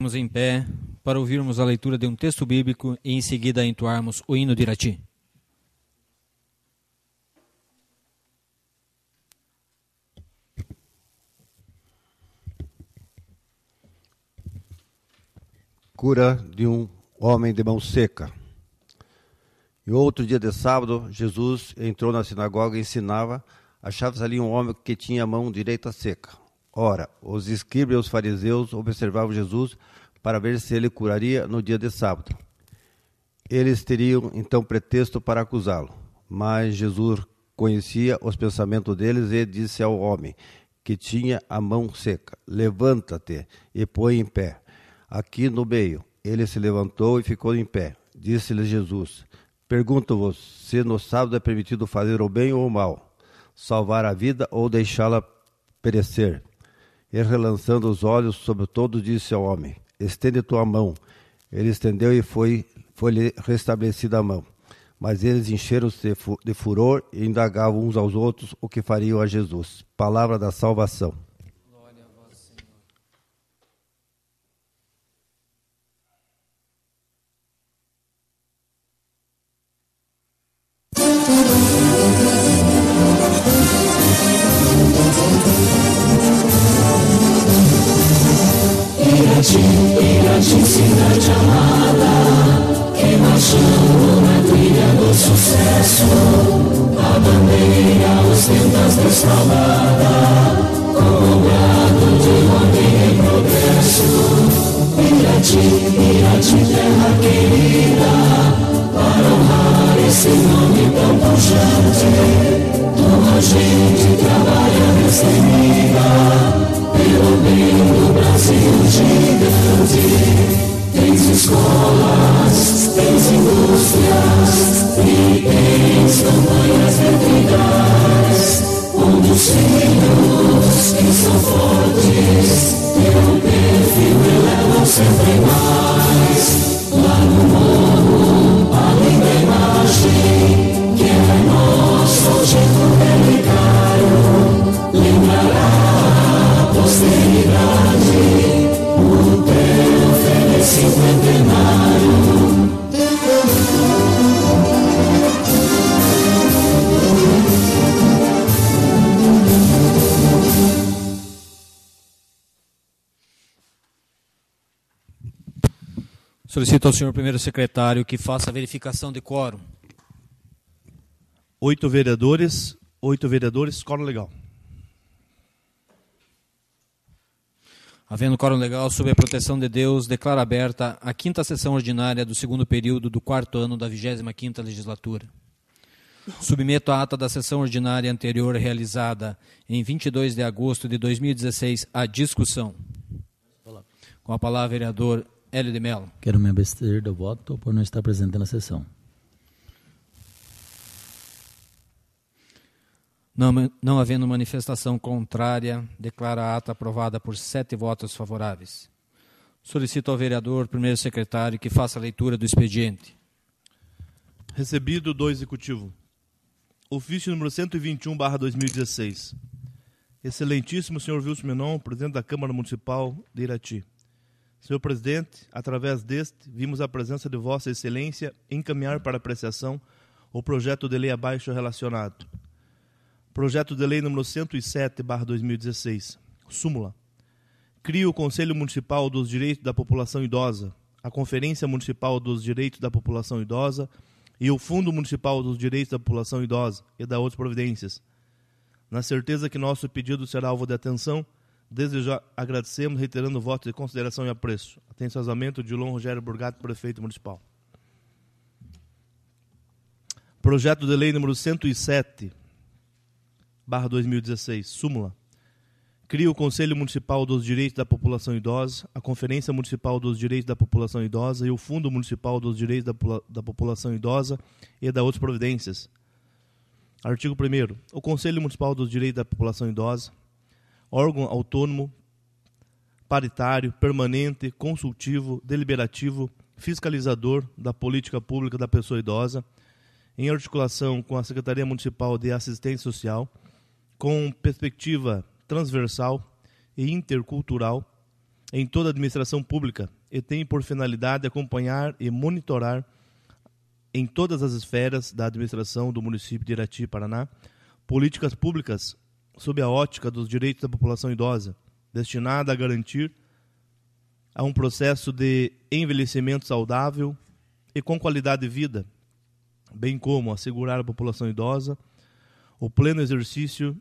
Estamos em pé para ouvirmos a leitura de um texto bíblico e em seguida entoarmos o hino de Irati. Cura de um homem de mão seca. E outro dia de sábado, Jesus entrou na sinagoga e ensinava. Achava-se ali um homem que tinha a mão direita seca. Ora, os escribas e os fariseus observavam Jesus para ver se ele curaria no dia de sábado. Eles teriam então pretexto para acusá-lo, mas Jesus conhecia os pensamentos deles e disse ao homem que tinha a mão seca: Levanta-te e põe em pé. Aqui no meio, ele se levantou e ficou em pé. Disse-lhe Jesus: Pergunto-vos se no sábado é permitido fazer o bem ou o mal, salvar a vida ou deixá-la perecer. E relançando os olhos sobre todos, disse ao homem: Estende tua mão. Ele estendeu e foi, foi restabelecida a mão. Mas eles encheram-se de furor e indagavam uns aos outros o que fariam a Jesus. Palavra da salvação. Expresso, a bandeira os tentas desfalada, com o olhado de ordem e progresso. Irati, Irati, terra querida, para honrar esse nome tão pujante. a gente trabalhando extremida, pelo bem do Brasil gigante. Tens escolas, tens indústrias e tens campanhas gratuitas, onde os filhos que são fortes teu perfil elevam sempre mais. Solicito ao senhor primeiro secretário que faça a verificação de quórum. Oito vereadores, oito vereadores, quórum legal. Havendo quórum legal, sob a proteção de Deus, declaro aberta a quinta sessão ordinária do segundo período do quarto ano da 25ª legislatura. Submeto a ata da sessão ordinária anterior realizada em 22 de agosto de 2016 à discussão. Com a palavra, vereador Hélio de Mello. Quero me abster do voto por não estar presente na sessão. Não, não havendo manifestação contrária, declara a ata aprovada por sete votos favoráveis. Solicito ao vereador, primeiro secretário, que faça a leitura do expediente. Recebido do Executivo. Ofício número 121, 2016. Excelentíssimo senhor Wilson Menon, presidente da Câmara Municipal de Irati. Senhor presidente, através deste, vimos a presença de Vossa Excelência encaminhar para apreciação o projeto de lei abaixo relacionado. Projeto de lei número 107/2016, súmula. Cria o Conselho Municipal dos Direitos da População Idosa, a Conferência Municipal dos Direitos da População Idosa e o Fundo Municipal dos Direitos da População Idosa e da outras providências. Na certeza que nosso pedido será alvo de atenção, Desde já agradecemos, reiterando o voto de consideração e apreço. Atenciosamente, Dilon Rogério Burgato, prefeito municipal. Projeto de lei número 107, barra 2016, súmula. Cria o Conselho Municipal dos Direitos da População Idosa, a Conferência Municipal dos Direitos da População Idosa e o Fundo Municipal dos Direitos da, da População Idosa e da outras providências. Artigo 1 O Conselho Municipal dos Direitos da População Idosa órgão autônomo, paritário, permanente, consultivo, deliberativo, fiscalizador da política pública da pessoa idosa, em articulação com a Secretaria Municipal de Assistência Social, com perspectiva transversal e intercultural em toda a administração pública e tem por finalidade acompanhar e monitorar em todas as esferas da administração do município de Irati, Paraná, políticas públicas sob a ótica dos direitos da população idosa, destinada a garantir a um processo de envelhecimento saudável e com qualidade de vida, bem como assegurar à população idosa o pleno exercício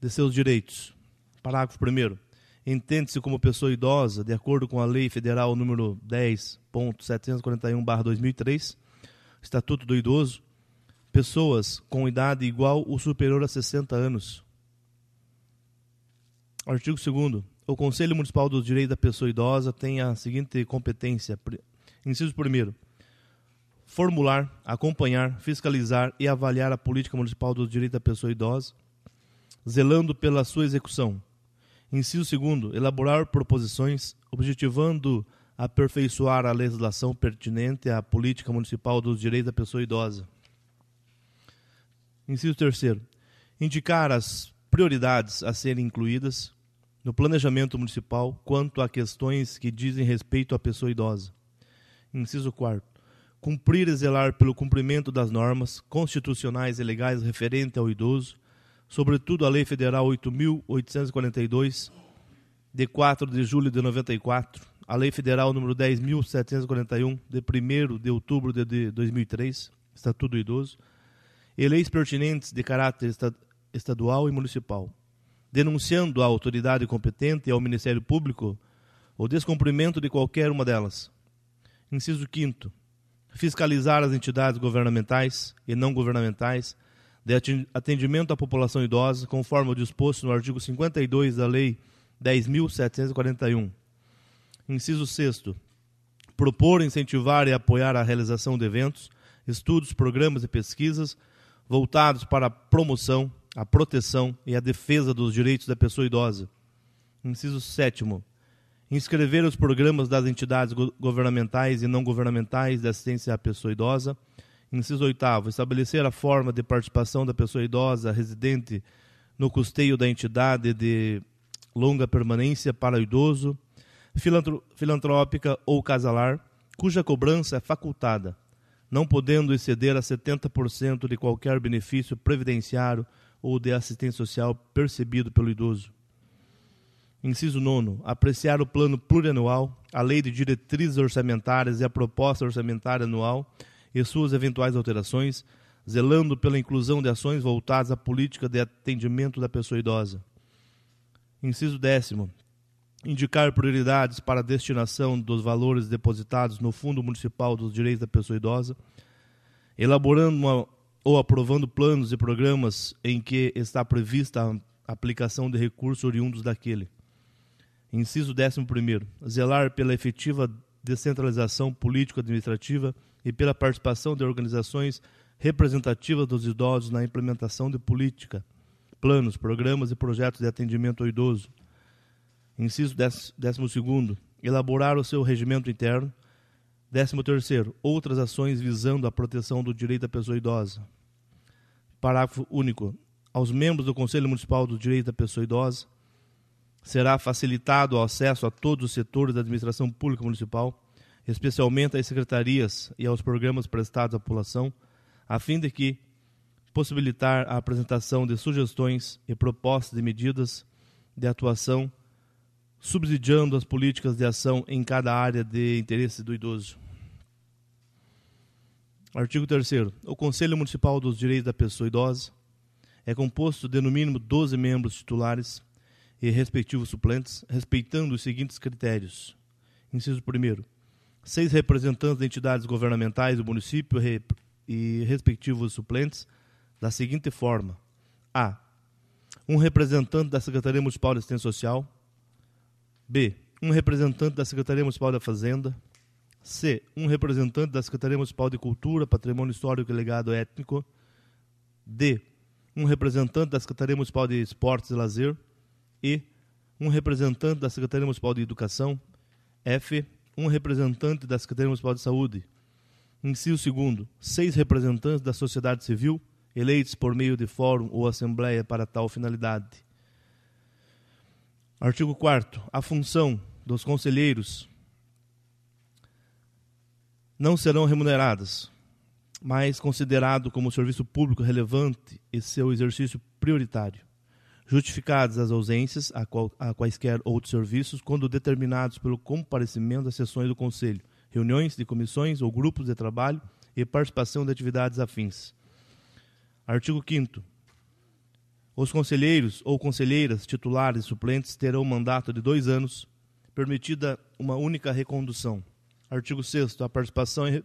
de seus direitos. Parágrafo 1 entende-se como pessoa idosa, de acordo com a Lei Federal número 10.741/2003, Estatuto do Idoso, pessoas com idade igual ou superior a 60 anos. Artigo 2 O Conselho Municipal dos Direitos da Pessoa Idosa tem a seguinte competência. Inciso 1 Formular, acompanhar, fiscalizar e avaliar a política municipal dos direitos da pessoa idosa, zelando pela sua execução. Inciso 2 Elaborar proposições, objetivando aperfeiçoar a legislação pertinente à política municipal dos direitos da pessoa idosa. Inciso terceiro, indicar as prioridades a serem incluídas no planejamento municipal quanto a questões que dizem respeito à pessoa idosa. Inciso quarto, cumprir e zelar pelo cumprimento das normas constitucionais e legais referente ao idoso, sobretudo a Lei Federal 8.842, de 4 de julho de 94, a Lei Federal número 10.741, de 1 de outubro de 2003, Estatuto do Idoso, e leis pertinentes de caráter estadual e municipal, denunciando à autoridade competente e ao Ministério Público o descumprimento de qualquer uma delas. Inciso 5. Fiscalizar as entidades governamentais e não governamentais de atendimento à população idosa, conforme o disposto no artigo 52 da Lei 10.741. Inciso 6. Propor, incentivar e apoiar a realização de eventos, estudos, programas e pesquisas voltados para a promoção, a proteção e a defesa dos direitos da pessoa idosa. Inciso 7. Inscrever os programas das entidades governamentais e não governamentais de assistência à pessoa idosa. Inciso 8. Estabelecer a forma de participação da pessoa idosa residente no custeio da entidade de longa permanência para o idoso, filantrópica ou casalar, cuja cobrança é facultada, não podendo exceder a 70% de qualquer benefício previdenciário ou de assistência social percebido pelo idoso. Inciso 9. Apreciar o plano plurianual, a lei de diretrizes orçamentárias e a proposta orçamentária anual e suas eventuais alterações, zelando pela inclusão de ações voltadas à política de atendimento da pessoa idosa. Inciso décimo indicar prioridades para a destinação dos valores depositados no Fundo Municipal dos Direitos da Pessoa Idosa, elaborando uma, ou aprovando planos e programas em que está prevista a aplicação de recursos oriundos daquele. Inciso 11. Zelar pela efetiva descentralização político-administrativa e pela participação de organizações representativas dos idosos na implementação de política, planos, programas e projetos de atendimento ao idoso Inciso 12, elaborar o seu regimento interno. 13 outras ações visando a proteção do direito à pessoa idosa. Parágrafo único. Aos membros do Conselho Municipal do Direito à Pessoa Idosa será facilitado o acesso a todos os setores da administração pública municipal, especialmente às secretarias e aos programas prestados à população, a fim de que possibilitar a apresentação de sugestões e propostas de medidas de atuação subsidiando as políticas de ação em cada área de interesse do idoso. Artigo 3. O Conselho Municipal dos Direitos da Pessoa Idosa é composto de no mínimo 12 membros titulares e respectivos suplentes, respeitando os seguintes critérios. Inciso 1. Seis representantes de entidades governamentais do município e respectivos suplentes, da seguinte forma: A. Um representante da Secretaria Municipal de Assistência Social, B. Um representante da Secretaria Municipal da Fazenda. C. Um representante da Secretaria Municipal de Cultura, Patrimônio Histórico e Legado Étnico. D. Um representante da Secretaria Municipal de Esportes e Lazer. E. Um representante da Secretaria Municipal de Educação. F. Um representante da Secretaria Municipal de Saúde. Inciso segundo, Seis representantes da sociedade civil, eleitos por meio de fórum ou assembleia para tal finalidade. Artigo 4 A função dos conselheiros não serão remuneradas, mas considerado como serviço público relevante e seu exercício prioritário, justificadas as ausências a, qual, a quaisquer outros serviços quando determinados pelo comparecimento das sessões do Conselho, reuniões de comissões ou grupos de trabalho e participação de atividades afins. Artigo 5 os conselheiros ou conselheiras titulares e suplentes terão mandato de dois anos, permitida uma única recondução. Artigo 6. A participação de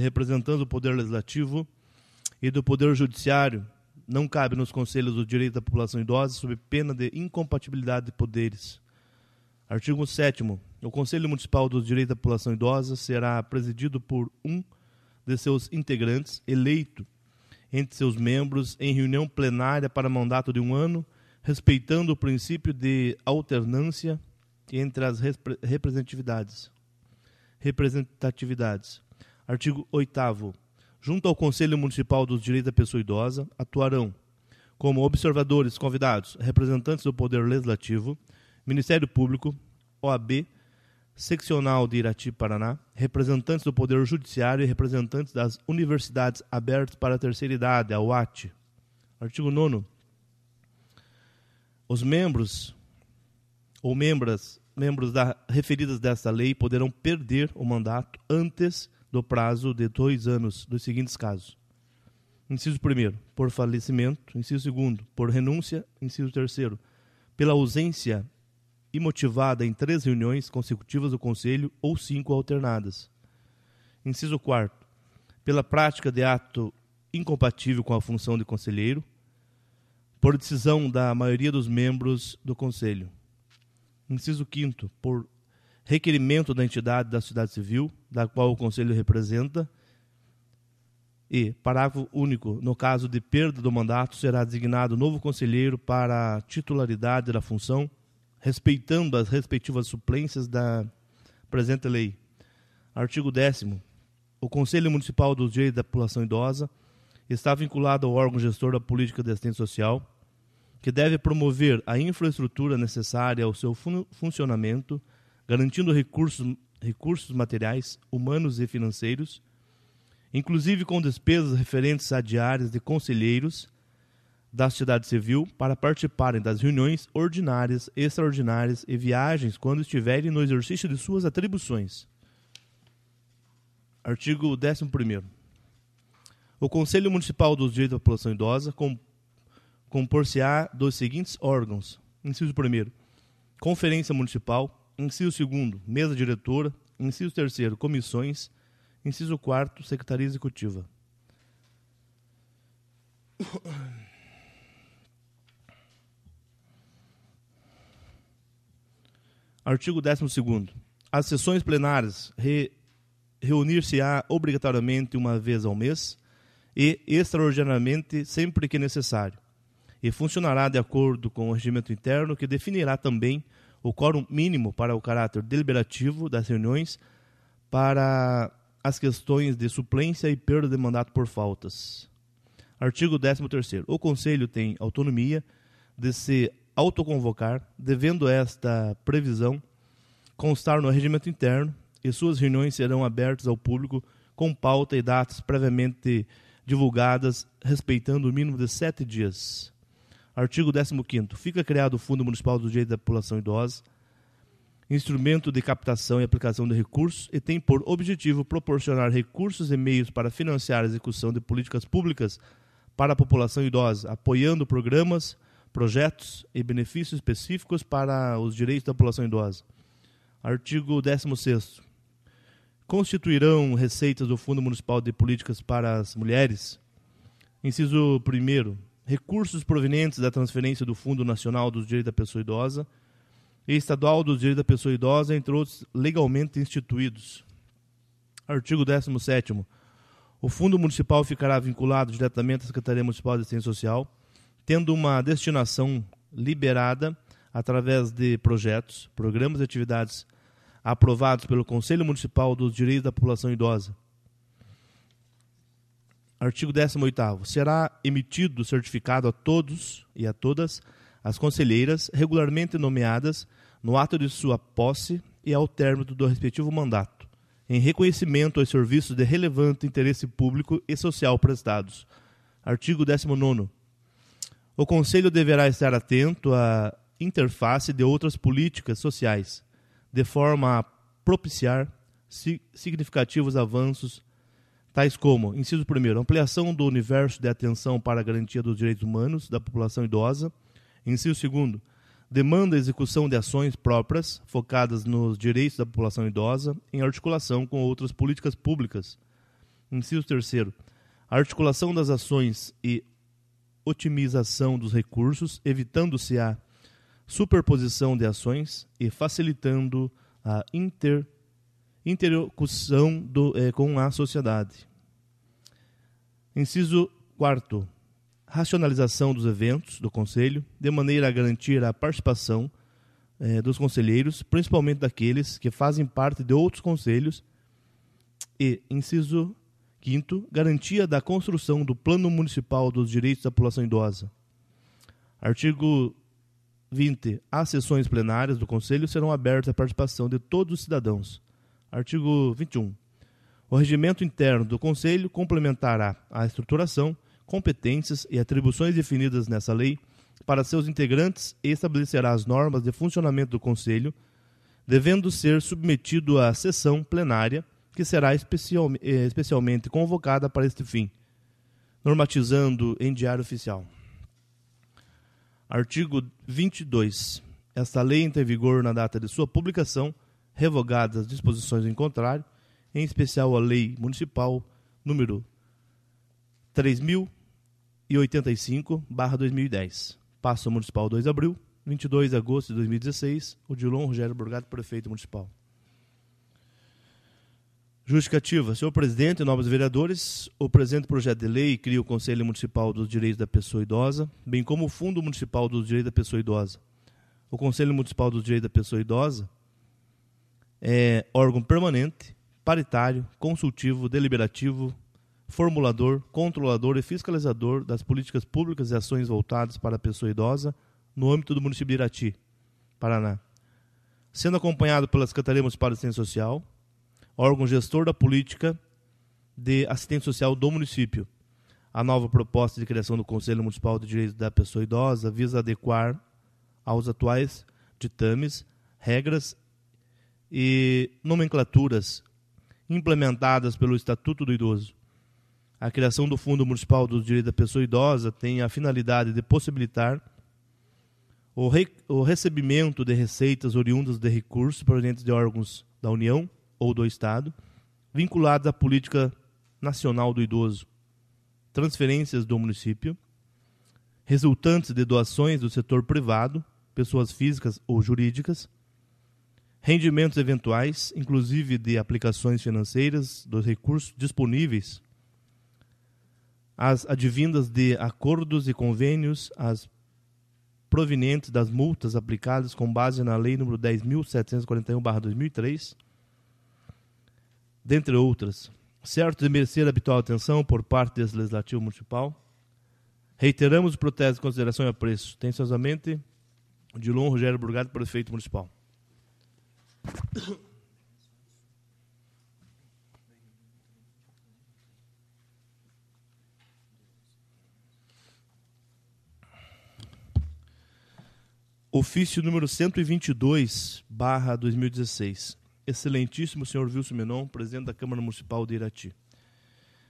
representantes do Poder Legislativo e do Poder Judiciário não cabe nos conselhos do direito da população idosa sob pena de incompatibilidade de poderes. Artigo 7. O Conselho Municipal do Direito da População Idosa será presidido por um de seus integrantes, eleito entre seus membros em reunião plenária para mandato de um ano, respeitando o princípio de alternância entre as representatividades. Representatividades. Artigo 8 Junto ao Conselho Municipal dos Direitos da Pessoa Idosa, atuarão como observadores convidados, representantes do Poder Legislativo, Ministério Público, OAB, Seccional de Irati, Paraná, representantes do Poder Judiciário e representantes das Universidades Abertas para a Terceira Idade, a UAT. Artigo 9. Os membros ou membras, membros da, referidas desta lei poderão perder o mandato antes do prazo de dois anos dos seguintes casos. Inciso 1. Por falecimento. Inciso 2. Por renúncia. Inciso 3. Pela ausência e motivada em três reuniões consecutivas do Conselho ou cinco alternadas. Inciso 4. Pela prática de ato incompatível com a função de conselheiro, por decisão da maioria dos membros do Conselho. Inciso 5. Por requerimento da entidade da sociedade civil, da qual o Conselho representa. E, parágrafo único, no caso de perda do mandato, será designado novo conselheiro para a titularidade da função respeitando as respectivas suplências da presente lei. Artigo 10 O Conselho Municipal dos Direitos da População Idosa está vinculado ao órgão gestor da política de assistência social, que deve promover a infraestrutura necessária ao seu fun funcionamento, garantindo recursos, recursos materiais, humanos e financeiros, inclusive com despesas referentes a diárias de conselheiros da sociedade civil para participarem das reuniões ordinárias, extraordinárias e viagens quando estiverem no exercício de suas atribuições. Artigo 11. O Conselho Municipal dos Direitos da População Idosa compor-se-á dos seguintes órgãos: Inciso 1. Conferência Municipal. Inciso 2. Mesa Diretora. Inciso 3. Comissões. Inciso 4. Secretaria Executiva. Artigo 12. As sessões plenárias re, reunir-se-á obrigatoriamente uma vez ao mês e extraordinariamente sempre que necessário, e funcionará de acordo com o regimento interno que definirá também o quórum mínimo para o caráter deliberativo das reuniões para as questões de suplência e perda de mandato por faltas. Artigo 13 O Conselho tem autonomia de se autoconvocar, devendo esta previsão constar no regimento interno, e suas reuniões serão abertas ao público com pauta e datas previamente divulgadas, respeitando o mínimo de sete dias. Artigo 15. Fica criado o Fundo Municipal do Direito da População Idosa, instrumento de captação e aplicação de recursos, e tem por objetivo proporcionar recursos e meios para financiar a execução de políticas públicas para a população idosa, apoiando programas, projetos e benefícios específicos para os direitos da população idosa. Artigo 16. Constituirão receitas do Fundo Municipal de Políticas para as Mulheres? Inciso 1. Recursos provenientes da transferência do Fundo Nacional dos Direitos da Pessoa Idosa e Estadual dos Direitos da Pessoa Idosa, entre outros legalmente instituídos. Artigo 17. O Fundo Municipal ficará vinculado diretamente à Secretaria Municipal de Assistência Social tendo uma destinação liberada através de projetos, programas e atividades aprovados pelo Conselho Municipal dos Direitos da População Idosa. Artigo 18. Será emitido certificado a todos e a todas as conselheiras regularmente nomeadas no ato de sua posse e ao término do respectivo mandato, em reconhecimento aos serviços de relevante interesse público e social prestados. Artigo 19. O Conselho deverá estar atento à interface de outras políticas sociais, de forma a propiciar significativos avanços, tais como, inciso 1, ampliação do universo de atenção para a garantia dos direitos humanos da população idosa, inciso 2, demanda a execução de ações próprias focadas nos direitos da população idosa em articulação com outras políticas públicas. Inciso 3 a articulação das ações e otimização dos recursos, evitando-se a superposição de ações e facilitando a inter, interlocução do, eh, com a sociedade. Inciso 4. Racionalização dos eventos do Conselho, de maneira a garantir a participação eh, dos conselheiros, principalmente daqueles que fazem parte de outros conselhos. E inciso Quinto, garantia da construção do Plano Municipal dos Direitos da População Idosa. Artigo 20. As sessões plenárias do Conselho serão abertas à participação de todos os cidadãos. Artigo 21. O regimento interno do Conselho complementará a estruturação, competências e atribuições definidas nessa lei para seus integrantes e estabelecerá as normas de funcionamento do Conselho, devendo ser submetido à sessão plenária que será especial, eh, especialmente convocada para este fim, normatizando em Diário Oficial. Artigo 22. Esta lei entra em vigor na data de sua publicação, revogadas as disposições em contrário, em especial a Lei Municipal número 3085/2010. Passo Municipal 2 de abril, 22 de agosto de 2016, o Dilon Rogério Borgato, prefeito municipal. Justificativa. Senhor presidente, nobres vereadores, o presente projeto de lei cria o Conselho Municipal dos Direitos da Pessoa Idosa, bem como o Fundo Municipal dos Direitos da Pessoa Idosa. O Conselho Municipal dos Direitos da Pessoa Idosa é órgão permanente, paritário, consultivo, deliberativo, formulador, controlador e fiscalizador das políticas públicas e ações voltadas para a pessoa idosa no âmbito do município de Irati, Paraná. Sendo acompanhado pela Secretaria Municipal de Assistência Social, órgão gestor da política de assistência social do município. A nova proposta de criação do Conselho Municipal de Direitos da Pessoa Idosa visa adequar aos atuais ditames, regras e nomenclaturas implementadas pelo Estatuto do Idoso. A criação do Fundo Municipal dos Direitos da Pessoa Idosa tem a finalidade de possibilitar o, re o recebimento de receitas oriundas de recursos provenientes de órgãos da União, ou do Estado, vinculados à política nacional do idoso, transferências do município, resultantes de doações do setor privado, pessoas físicas ou jurídicas, rendimentos eventuais, inclusive de aplicações financeiras dos recursos disponíveis, as advindas de acordos e convênios, as provenientes das multas aplicadas com base na Lei nº 10.741/2003 dentre outras, certo de merecer habitual atenção por parte do Legislativo Municipal, reiteramos o protesto de consideração e apreço. Tensiosamente, Dilon Rogério Burgado, Prefeito Municipal. Ofício número 122, barra 2016 excelentíssimo senhor Wilson Menon, presidente da Câmara Municipal de Irati.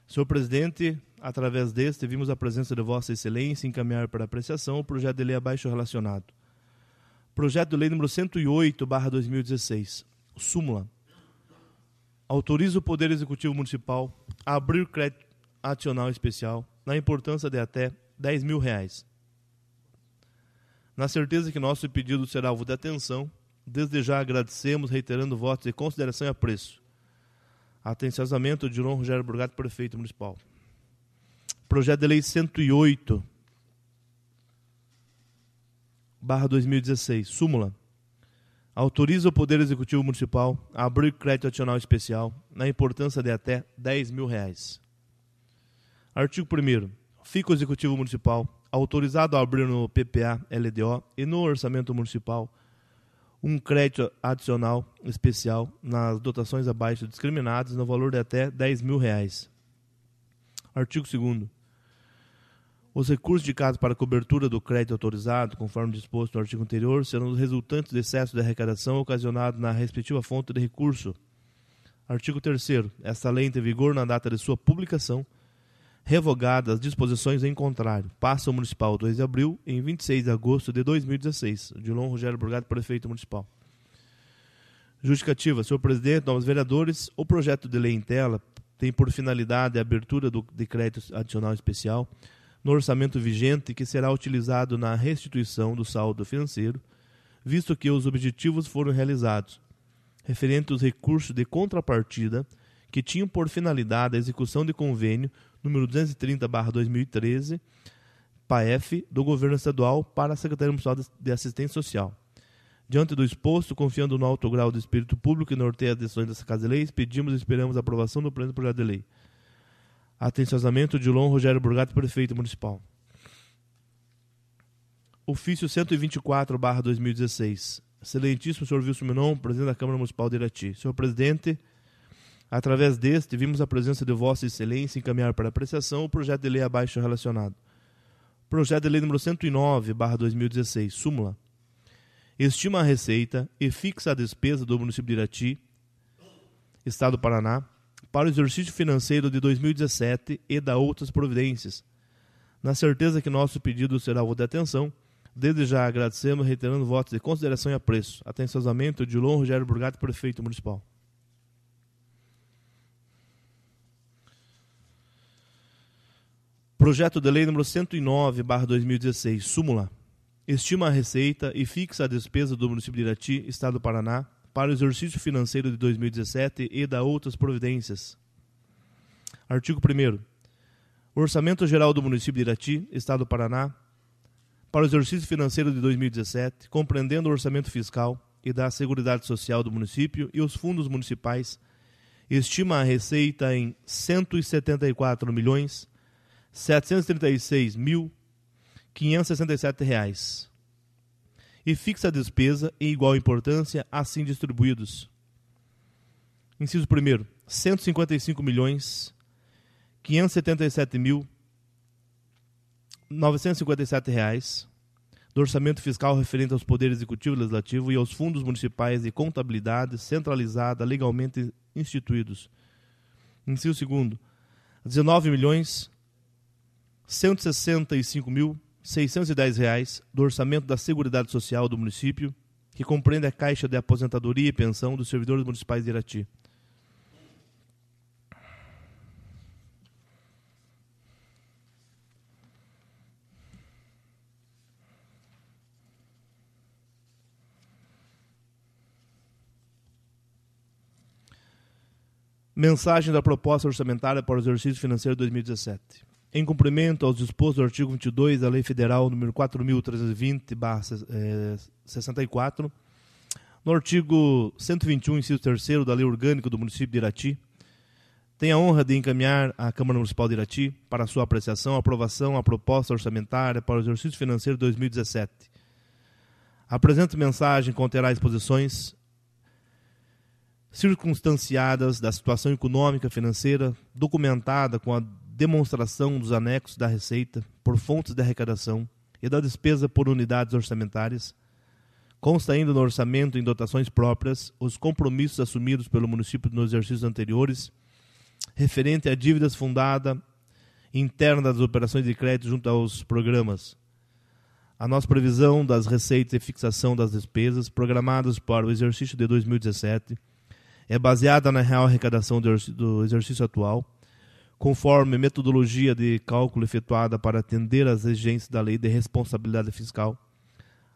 Senhor presidente, através deste, vimos a presença de Vossa Excelência encaminhar para apreciação o projeto de lei abaixo relacionado. Projeto de Lei número 108/2016, súmula. Autoriza o Poder Executivo Municipal a abrir crédito adicional especial na importância de até 10 mil reais. Na certeza que nosso pedido será alvo de atenção Desde já agradecemos, reiterando votos de consideração e apreço. Atenciosamente, o Dilon Rogério Burgato, prefeito municipal. Projeto de Lei 108, barra 2016, súmula. Autoriza o Poder Executivo Municipal a abrir crédito adicional especial na importância de até 10 mil reais. Artigo 1 Fica o Executivo Municipal autorizado a abrir no PPA, LDO e no Orçamento Municipal um crédito adicional especial nas dotações abaixo discriminadas no valor de até 10 mil reais. Artigo 2 Os recursos de caso para cobertura do crédito autorizado, conforme disposto no artigo anterior, serão os resultantes do excesso de arrecadação ocasionado na respectiva fonte de recurso. Artigo 3 Esta lei entra em vigor na data de sua publicação – revogadas as disposições em contrário. Passa Municipal 2 de abril, em 26 de agosto de 2016. Dilon Rogério Burgado, prefeito municipal. Justificativa. Senhor presidente, novos vereadores, o projeto de lei em tela tem por finalidade a abertura do, decreto adicional especial no orçamento vigente que será utilizado na restituição do saldo financeiro, visto que os objetivos foram realizados. Referente aos recursos de contrapartida, que tinham por finalidade a execução de convênio número 230/2013 PAEF do governo estadual para a Secretaria Municipal de Assistência Social. Diante do exposto, confiando no alto grau do espírito público que norteia as decisões dessa Casa de Leis, pedimos e esperamos a aprovação do presente projeto de lei. Atenciosamente, Dilon Rogério Burgato, prefeito municipal. Ofício 124-2016. Excelentíssimo senhor Wilson Menon, presidente da Câmara Municipal de Irati. Senhor presidente, Através deste, vimos a presença de Vossa Excelência encaminhar para apreciação o projeto de lei abaixo relacionado. Projeto de lei número 109/2016, súmula. Estima a receita e fixa a despesa do município de Irati, Estado do Paraná, para o exercício financeiro de 2017 e da outras providências. Na certeza que nosso pedido será o de atenção, desde já agradecemos, reiterando votos de consideração e apreço. Atenciosamente, Dilon Rogério Burgato, prefeito municipal. Projeto de Lei nº 109/2016, súmula. Estima a receita e fixa a despesa do município de Irati, estado do Paraná, para o exercício financeiro de 2017 e da outras providências. Artigo 1 O Orçamento Geral do município de Irati, estado do Paraná, para o exercício financeiro de 2017, compreendendo o orçamento fiscal e da Seguridade Social do município e os fundos municipais, estima a receita em 174 milhões 736.567 reais. E fixa a despesa em igual importância, assim distribuídos. Inciso 1 155 milhões 577 mil reais do orçamento fiscal referente aos poderes executivo e legislativo e aos fundos municipais de contabilidade centralizada legalmente instituídos. Inciso 2 R$ milhões 165.610 reais do orçamento da Seguridade Social do município, que compreende a Caixa de Aposentadoria e Pensão dos Servidores Municipais de Irati. Mensagem da proposta orçamentária para o exercício financeiro 2017 em cumprimento aos dispostos do artigo 22 da Lei Federal nº 4.320-64, eh, no artigo 121, inciso 3 da Lei Orgânica do Município de Irati, tenho a honra de encaminhar à Câmara Municipal de Irati para sua apreciação, aprovação, a proposta orçamentária para o exercício financeiro 2017. Apresento mensagem mensagem conterá exposições circunstanciadas da situação econômica, financeira, documentada com a demonstração dos anexos da receita por fontes de arrecadação e da despesa por unidades orçamentárias, consta ainda no orçamento em dotações próprias os compromissos assumidos pelo município nos exercícios anteriores referente a dívidas fundada interna das operações de crédito junto aos programas. A nossa previsão das receitas e fixação das despesas programadas para o exercício de 2017 é baseada na real arrecadação do exercício atual conforme metodologia de cálculo efetuada para atender às exigências da lei de responsabilidade fiscal.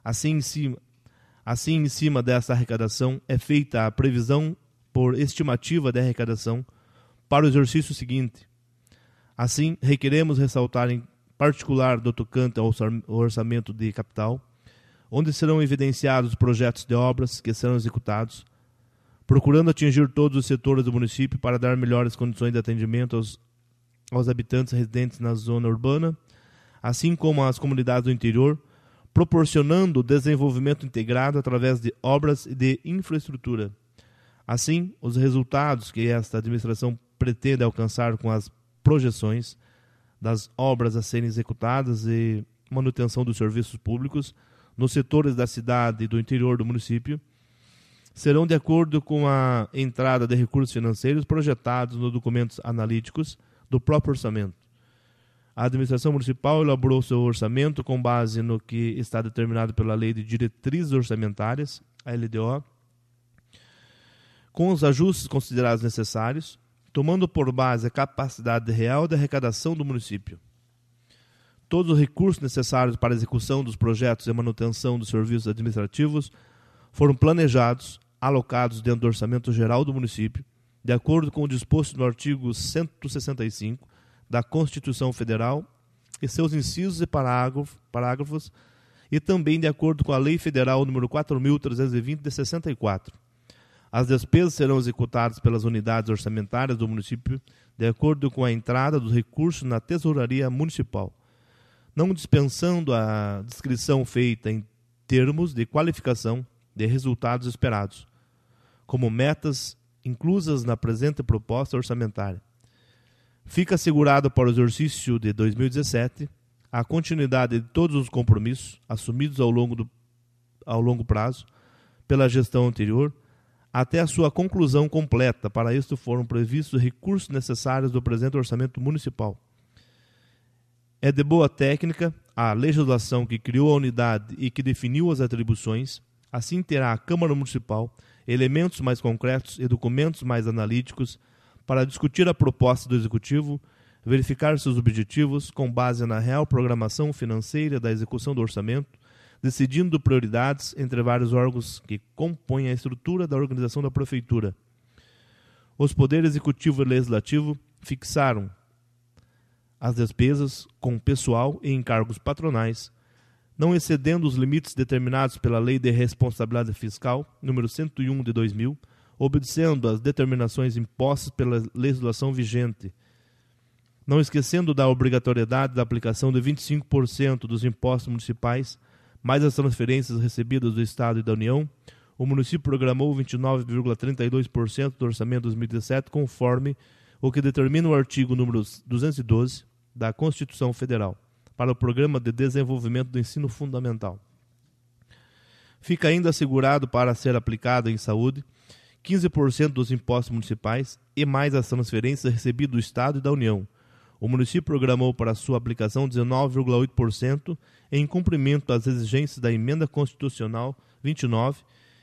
Assim em cima, assim em cima dessa arrecadação é feita a previsão por estimativa de arrecadação para o exercício seguinte. Assim, requeremos ressaltar em particular do tocante ao orçamento de capital, onde serão evidenciados projetos de obras que serão executados, procurando atingir todos os setores do município para dar melhores condições de atendimento aos aos habitantes residentes na zona urbana, assim como às comunidades do interior, proporcionando desenvolvimento integrado através de obras e de infraestrutura. Assim, os resultados que esta administração pretende alcançar com as projeções das obras a serem executadas e manutenção dos serviços públicos nos setores da cidade e do interior do município serão de acordo com a entrada de recursos financeiros projetados nos documentos analíticos do próprio orçamento. A administração municipal elaborou seu orçamento com base no que está determinado pela Lei de Diretrizes Orçamentárias, a LDO, com os ajustes considerados necessários, tomando por base a capacidade real de arrecadação do município. Todos os recursos necessários para a execução dos projetos e manutenção dos serviços administrativos foram planejados, alocados dentro do orçamento geral do município, de acordo com o disposto no artigo 165 da Constituição Federal e seus incisos e parágrafos, e também de acordo com a Lei Federal nº 4.320, de 64. As despesas serão executadas pelas unidades orçamentárias do município de acordo com a entrada dos recursos na tesouraria municipal, não dispensando a descrição feita em termos de qualificação de resultados esperados, como metas inclusas na presente proposta orçamentária. Fica assegurado para o exercício de 2017 a continuidade de todos os compromissos assumidos ao longo, do, ao longo prazo pela gestão anterior, até a sua conclusão completa. Para isto foram previstos recursos necessários do presente orçamento municipal. É de boa técnica a legislação que criou a unidade e que definiu as atribuições Assim terá a Câmara Municipal elementos mais concretos e documentos mais analíticos para discutir a proposta do Executivo, verificar seus objetivos com base na real programação financeira da execução do orçamento, decidindo prioridades entre vários órgãos que compõem a estrutura da organização da Prefeitura. Os poderes executivo e legislativo fixaram as despesas com pessoal e encargos patronais não excedendo os limites determinados pela Lei de Responsabilidade Fiscal número 101 de 2000, obedecendo às determinações impostas pela legislação vigente, não esquecendo da obrigatoriedade da aplicação de 25% dos impostos municipais, mais as transferências recebidas do Estado e da União, o município programou 29,32% do orçamento de 2017, conforme o que determina o artigo número 212 da Constituição Federal para o Programa de Desenvolvimento do Ensino Fundamental. Fica ainda assegurado para ser aplicado em saúde 15% dos impostos municipais e mais as transferências recebidas do Estado e da União. O município programou para sua aplicação 19,8% em cumprimento às exigências da Emenda Constitucional 29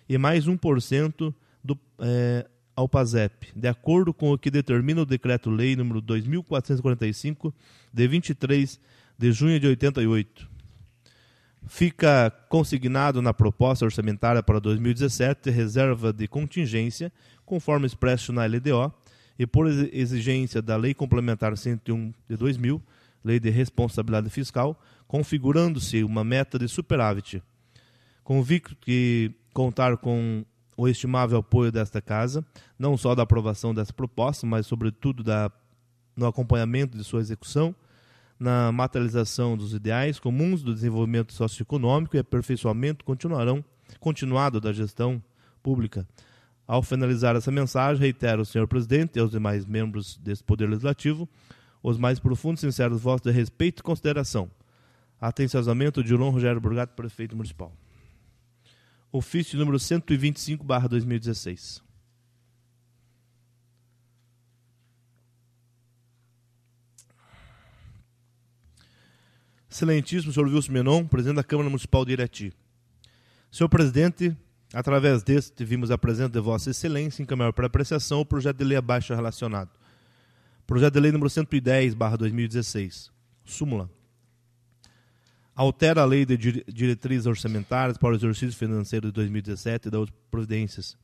e mais 1% do, é, ao PASEP, de acordo com o que determina o Decreto-Lei nº 2.445, de 23 de junho de 88. Fica consignado na proposta orçamentária para 2017 reserva de contingência, conforme expresso na LDO, e por exigência da Lei Complementar 101 de 2000, Lei de Responsabilidade Fiscal, configurando-se uma meta de superávit. Convicto que contar com o estimável apoio desta Casa, não só da aprovação dessa proposta, mas, sobretudo, da, no acompanhamento de sua execução, na materialização dos ideais comuns do desenvolvimento socioeconômico e aperfeiçoamento continuarão, continuado da gestão pública. Ao finalizar essa mensagem, reitero, senhor presidente e aos demais membros desse Poder Legislativo, os mais profundos e sinceros votos de respeito e consideração. Atenciosamente, Dilon Rogério Burgato, prefeito municipal. Ofício número 125, 2016. Excelentíssimo senhor Wilson Menon, presidente da Câmara Municipal de Irati. Senhor presidente, através deste vimos a presença de Vossa Excelência encaminhar para apreciação o projeto de lei abaixo relacionado. Projeto de lei número 110/2016. Súmula. Altera a lei de diretrizes orçamentárias para o exercício financeiro de 2017 e das providências.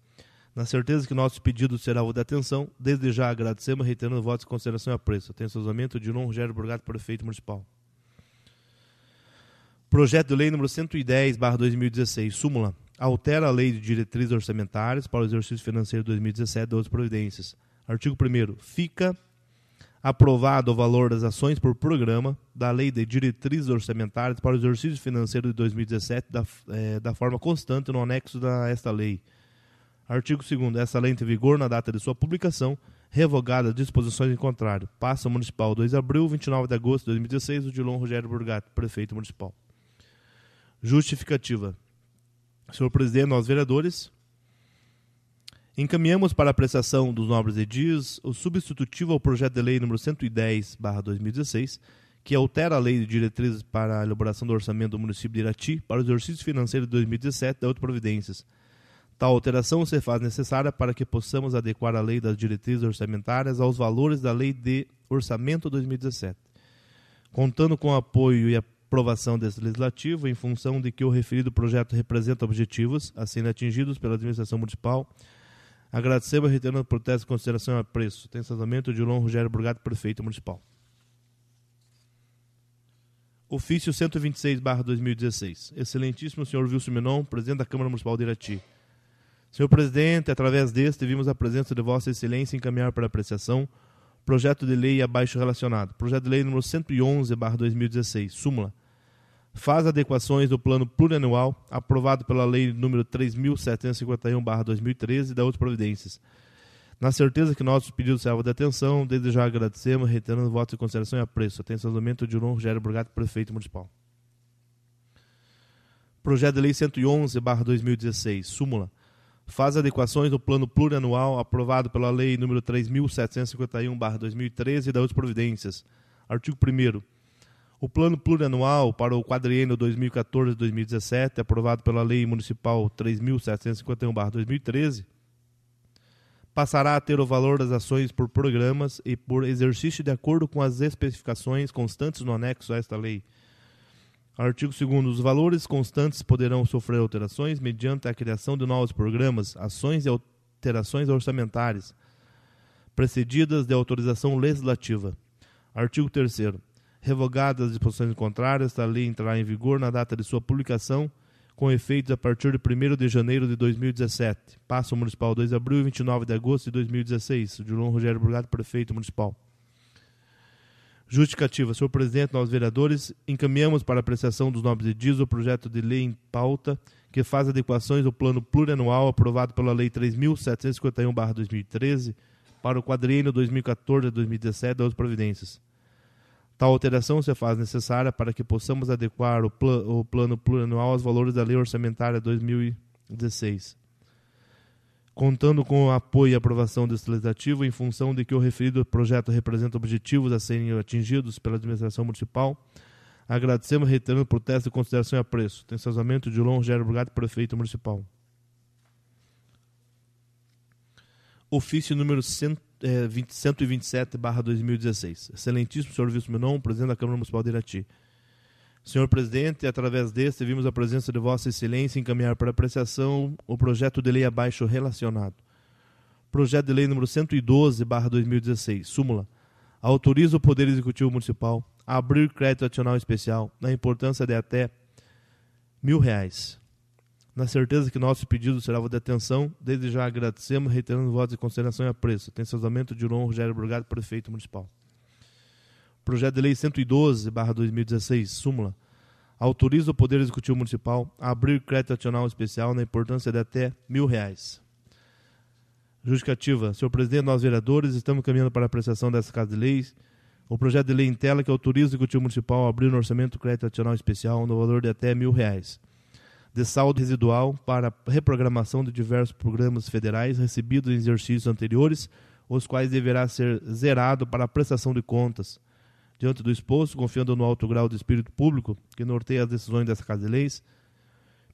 Na certeza que nosso pedido será o de atenção, desde já agradecemos, reiterando votos de consideração e apreço. Atenção, de Nuno Rogério Burgato, prefeito municipal. Projeto de Lei nº 110, 2016, súmula, altera a Lei de Diretrizes Orçamentárias para o Exercício Financeiro 2017 e outras providências. Artigo 1 Fica aprovado o valor das ações por programa da Lei de Diretrizes Orçamentárias para o Exercício Financeiro de 2017 da, é, da forma constante no anexo da esta lei. Artigo 2 Essa lei entra em vigor na data de sua publicação, revogada disposições em contrário. Passa Municipal 2 de abril, 29 de agosto de 2016, o Dilon Rogério Burgato, Prefeito Municipal. Justificativa. Senhor presidente, nós vereadores encaminhamos para a apreciação dos nobres edis o substitutivo ao projeto de lei número 110/2016, que altera a lei de diretrizes para a elaboração do orçamento do município de Irati para o exercício financeiro de 2017 da outras Providências. Tal alteração se faz necessária para que possamos adequar a lei das diretrizes orçamentárias aos valores da lei de orçamento 2017. Contando com o apoio e a aprovação desse legislativo em função de que o referido projeto representa objetivos a serem atingidos pela administração municipal. Agradecemos, reiterando o protesto, consideração e apreço. Tem tratamento de Lon Rogério Burgato, prefeito municipal. Ofício 126-2016. Excelentíssimo senhor Wilson Menon, presidente da Câmara Municipal de Irati. Senhor presidente, através deste, vimos a presença de Vossa Excelência encaminhar para apreciação projeto de lei abaixo relacionado. Projeto de lei número 111/2016, súmula. Faz adequações do plano plurianual aprovado pela lei número 3751/2013 da outras providências. Na certeza que nossos pedidos servem de atenção, desde já agradecemos, reiterando o voto de consideração e apreço. Atenção do momento, Dilon Rogério Burgato, prefeito municipal. Projeto de Lei 111, 2016, súmula faz adequações no plano plurianual aprovado pela Lei nº 3.751/2013 da Outras Providências. Artigo 1 o plano plurianual para o quadriênio 2014-2017, aprovado pela Lei Municipal 3.751/2013, passará a ter o valor das ações por programas e por exercício de acordo com as especificações constantes no anexo a esta lei. Artigo 2 Os valores constantes poderão sofrer alterações mediante a criação de novos programas, ações e alterações orçamentárias, precedidas de autorização legislativa. Artigo 3 Revogadas as disposições contrárias, esta lei entrará em vigor na data de sua publicação, com efeitos a partir de 1 de janeiro de 2017. Passo Municipal 2 de abril e 29 de agosto de 2016. Julão Rogério Burgado, Prefeito Municipal. Justificativa. Senhor presidente, nós vereadores encaminhamos para apreciação dos nobres edis o projeto de lei em pauta que faz adequações ao plano plurianual aprovado pela Lei 3.751-2013 para o quadriênio 2014-2017 das providências. Tal alteração se faz necessária para que possamos adequar o, pl o plano plurianual aos valores da Lei Orçamentária 2016 contando com o apoio e aprovação deste legislativo, em função de que o referido projeto representa objetivos a serem atingidos pela administração municipal, agradecemos reiterando o protesto de consideração e apreço. de Dilon Rogério Brugado, prefeito municipal. Ofício número 127, é, barra 2016. Excelentíssimo senhor vice Menon, presidente da Câmara Municipal de Irati. Senhor Presidente, através deste, vimos a presença de Vossa Excelência encaminhar para apreciação o projeto de lei abaixo relacionado. Projeto de Lei número 112/2016, súmula. Autoriza o Poder Executivo Municipal a abrir crédito adicional especial na importância de até mil reais. Na certeza que nosso pedido será de atenção, desde já agradecemos, reiterando votos de consideração e apreço. Tem de Ron Rogério Burgado, Prefeito Municipal. Projeto de Lei 112-2016, súmula, autoriza o Poder Executivo Municipal a abrir crédito adicional especial na importância de até mil reais. Justificativa. Senhor presidente, nós vereadores estamos caminhando para a apreciação dessa Casa de Leis. O projeto de lei em tela que autoriza o Executivo Municipal a abrir no orçamento crédito adicional especial no valor de até mil reais de saldo residual para reprogramação de diversos programas federais recebidos em exercícios anteriores, os quais deverá ser zerado para a prestação de contas, Diante do exposto, confiando no alto grau de espírito público que norteia as decisões dessa Casa de Leis,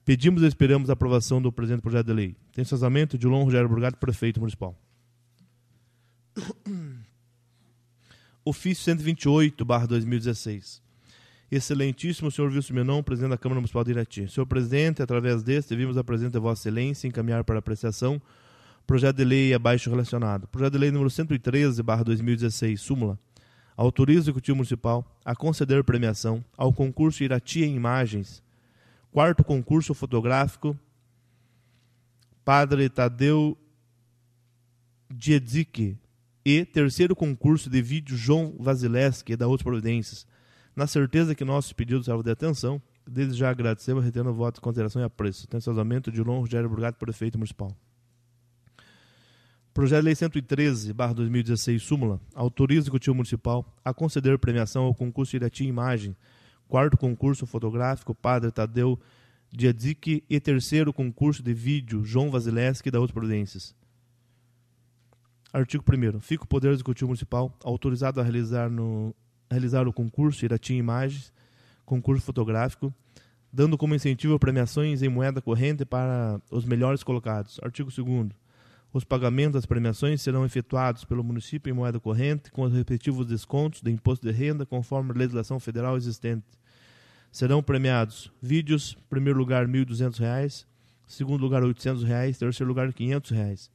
pedimos e esperamos a aprovação do presente projeto de lei. Tem cessamento de Lom Rogério Burgato, prefeito municipal. Ofício 128, 2016. Excelentíssimo senhor Wilson Menon, presidente da Câmara Municipal de Irati. Senhor presidente, através deste, vimos a presidente Vossa Excelência encaminhar para apreciação projeto de lei abaixo relacionado. Projeto de lei número 113, 2016, súmula autoriza o Executivo Municipal a conceder premiação ao concurso Irati em Imagens, quarto concurso fotográfico, Padre Tadeu Diedzic, e terceiro concurso de vídeo João Vasileski, da Outras Providências. Na certeza que nossos pedidos serão de atenção, desde já agradecemos, retendo o voto de consideração e apreço. Atenciosamente, Dilon Rogério Burgato, Prefeito Municipal. Projeto de Lei 113, barra 2016, súmula, autoriza o Executivo Municipal a conceder premiação ao concurso Iratim Imagem, quarto concurso fotográfico Padre Tadeu Diadic e terceiro concurso de vídeo João Vasileschi da Outras Prudências. Artigo 1 Fica o Poder Executivo Municipal autorizado a realizar, no, realizar o concurso Iratim Imagem, concurso fotográfico, dando como incentivo premiações em moeda corrente para os melhores colocados. Artigo 2 os pagamentos das premiações serão efetuados pelo município em moeda corrente, com os respectivos descontos do imposto de renda, conforme a legislação federal existente. Serão premiados vídeos, primeiro lugar R$ 1.200, segundo lugar R$ 800, reais, terceiro lugar R$ 500. Reais.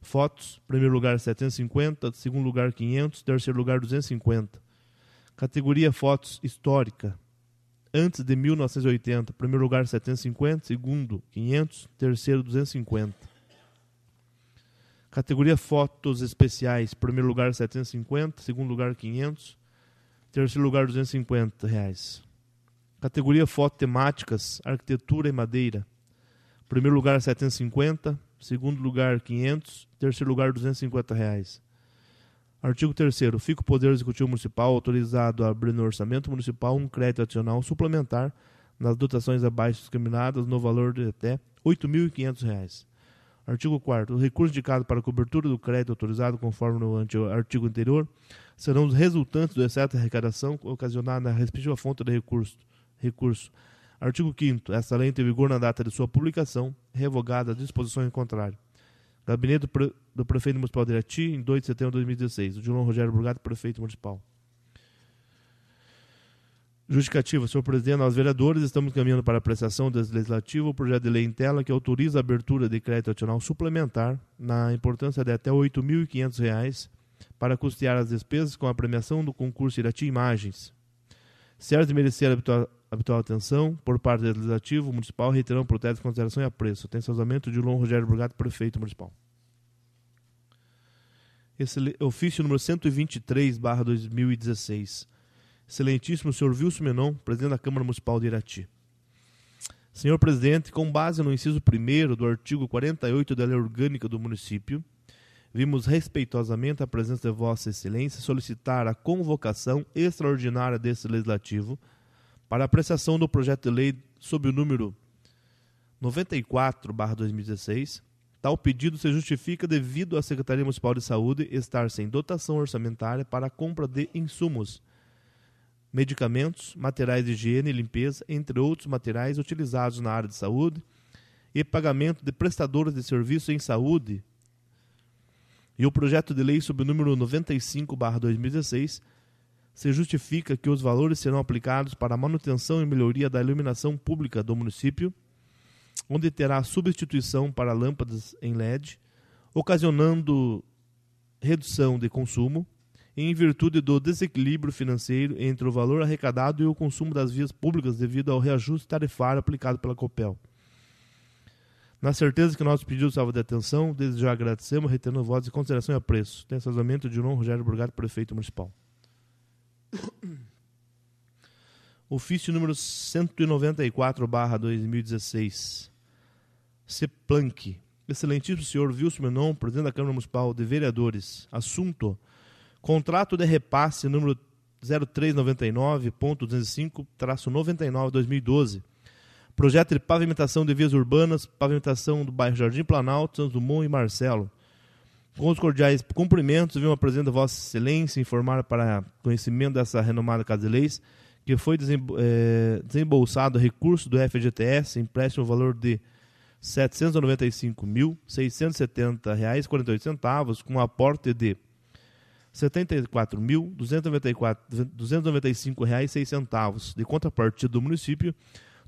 Fotos, primeiro lugar 750, segundo lugar 500, terceiro lugar 250. Categoria Fotos Histórica. Antes de 1980, primeiro lugar 750, segundo 500, terceiro 250. Categoria fotos especiais, primeiro lugar 750, segundo lugar 500, terceiro lugar 250 reais. Categoria foto temáticas, arquitetura e madeira. Primeiro lugar 750, segundo lugar 500, terceiro lugar 250 reais. Artigo 3 Fica o Poder Executivo Municipal autorizado a abrir no orçamento municipal um crédito adicional suplementar nas dotações abaixo discriminadas no valor de até R$ 8.500. Artigo 4 Os recursos indicados para cobertura do crédito autorizado conforme no artigo anterior serão os resultantes do excesso de arrecadação ocasionado na respectiva fonte de recurso. recurso. Artigo 5 Esta lei tem vigor na data de sua publicação, revogada a disposição em contrário. Gabinete do, Pre do Prefeito Municipal de Irati, em 2 de setembro de 2016. O Dilon Rogério Burgato, Prefeito Municipal. Justificativa, senhor presidente, nós vereadores estamos caminhando para a apreciação do legislativo o projeto de lei em tela que autoriza a abertura de crédito adicional suplementar na importância de até R$ 8.500 para custear as despesas com a premiação do concurso Irati Imagens. Certo de merecer habitual, habitual atenção por parte do legislativo municipal, reiterando protesto, consideração e apreço. Atenciosamente, Dilon Rogério Burgato, prefeito municipal. Esse ofício número 123, barra 2016 excelentíssimo senhor Wilson Menon, presidente da Câmara Municipal de Irati. Senhor presidente, com base no inciso 1 do artigo 48 da Lei Orgânica do município, vimos respeitosamente a presença de Vossa Excelência solicitar a convocação extraordinária deste legislativo para apreciação do projeto de lei sob o número 94/2016. Tal pedido se justifica devido à Secretaria Municipal de Saúde estar sem dotação orçamentária para a compra de insumos medicamentos, materiais de higiene e limpeza, entre outros materiais utilizados na área de saúde, e pagamento de prestadores de serviço em saúde. E o projeto de lei sob o número 95/2016 se justifica que os valores serão aplicados para a manutenção e melhoria da iluminação pública do município, onde terá substituição para lâmpadas em LED, ocasionando redução de consumo, em virtude do desequilíbrio financeiro entre o valor arrecadado e o consumo das vias públicas devido ao reajuste tarifário aplicado pela COPEL. Na certeza que nosso pedido salva de atenção, desde já agradecemos, retendo votos de consideração e apreço. Tem assessoramento de João Rogério Burgato, prefeito municipal. Ofício número 194-2016. CEPLANC. Excelentíssimo senhor Wilson Menon, presidente da Câmara Municipal de Vereadores. Assunto: Contrato de repasse número 0399.205-99-2012. Projeto de pavimentação de vias urbanas, pavimentação do bairro Jardim Planalto, Santos Dumont e Marcelo. Com os cordiais cumprimentos, venho apresento a Vossa Excelência informar para conhecimento dessa renomada Casa de Leis que foi eh, desembolsado recurso do FGTS, empréstimo valor de R$ 795.670,48, com aporte de R$ reais centavos de contrapartida do município,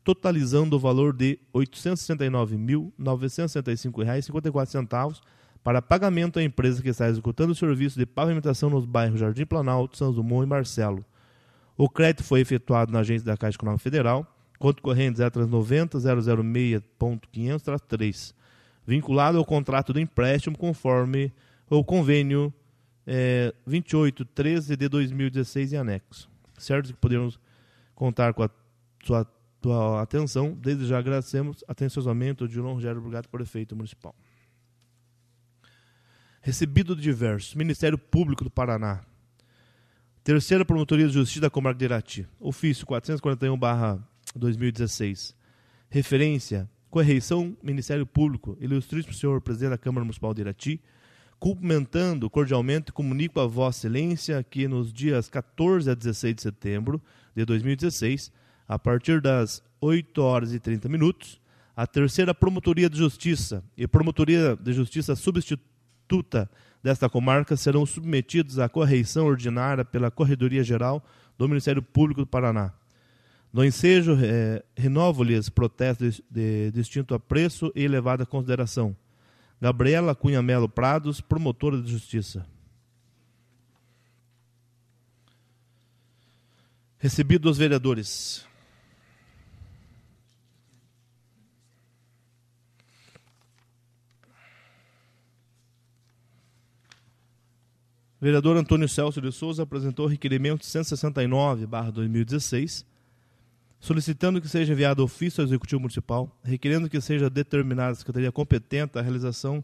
totalizando o valor de R$ 869.965,54 para pagamento à empresa que está executando o serviço de pavimentação nos bairros Jardim Planalto, Sanzumon e Marcelo. O crédito foi efetuado na agência da Caixa Econômica Federal, conta corrente 0390 006.500-3, vinculado ao contrato do empréstimo conforme o convênio é, 28, 13 de 2016 em anexo. Certo que podemos contar com a sua, atenção. Desde já agradecemos atenciosamente o Dilon Rogério Brugado, prefeito municipal. Recebido de diversos. Ministério Público do Paraná. Terceira Promotoria de Justiça da Comarca de Irati. Ofício 441-2016. Referência. Correição Ministério Público. Ilustríssimo senhor presidente da Câmara Municipal de Irati cumprimentando cordialmente, comunico a Vossa Excelência que nos dias 14 a 16 de setembro de 2016, a partir das 8 horas e 30 minutos, a terceira Promotoria de Justiça e Promotoria de Justiça Substituta desta comarca serão submetidos à correição ordinária pela Corredoria Geral do Ministério Público do Paraná. No ensejo, eh, renovo-lhes protesto de, de distinto apreço e elevada consideração Gabriela Cunha Melo Prados, promotora de justiça. Recebi dos vereadores. Vereador Antônio Celso de Souza apresentou requerimento 169, 2016, solicitando que seja enviado ofício ao Executivo Municipal, requerendo que seja determinada a Secretaria competente a realização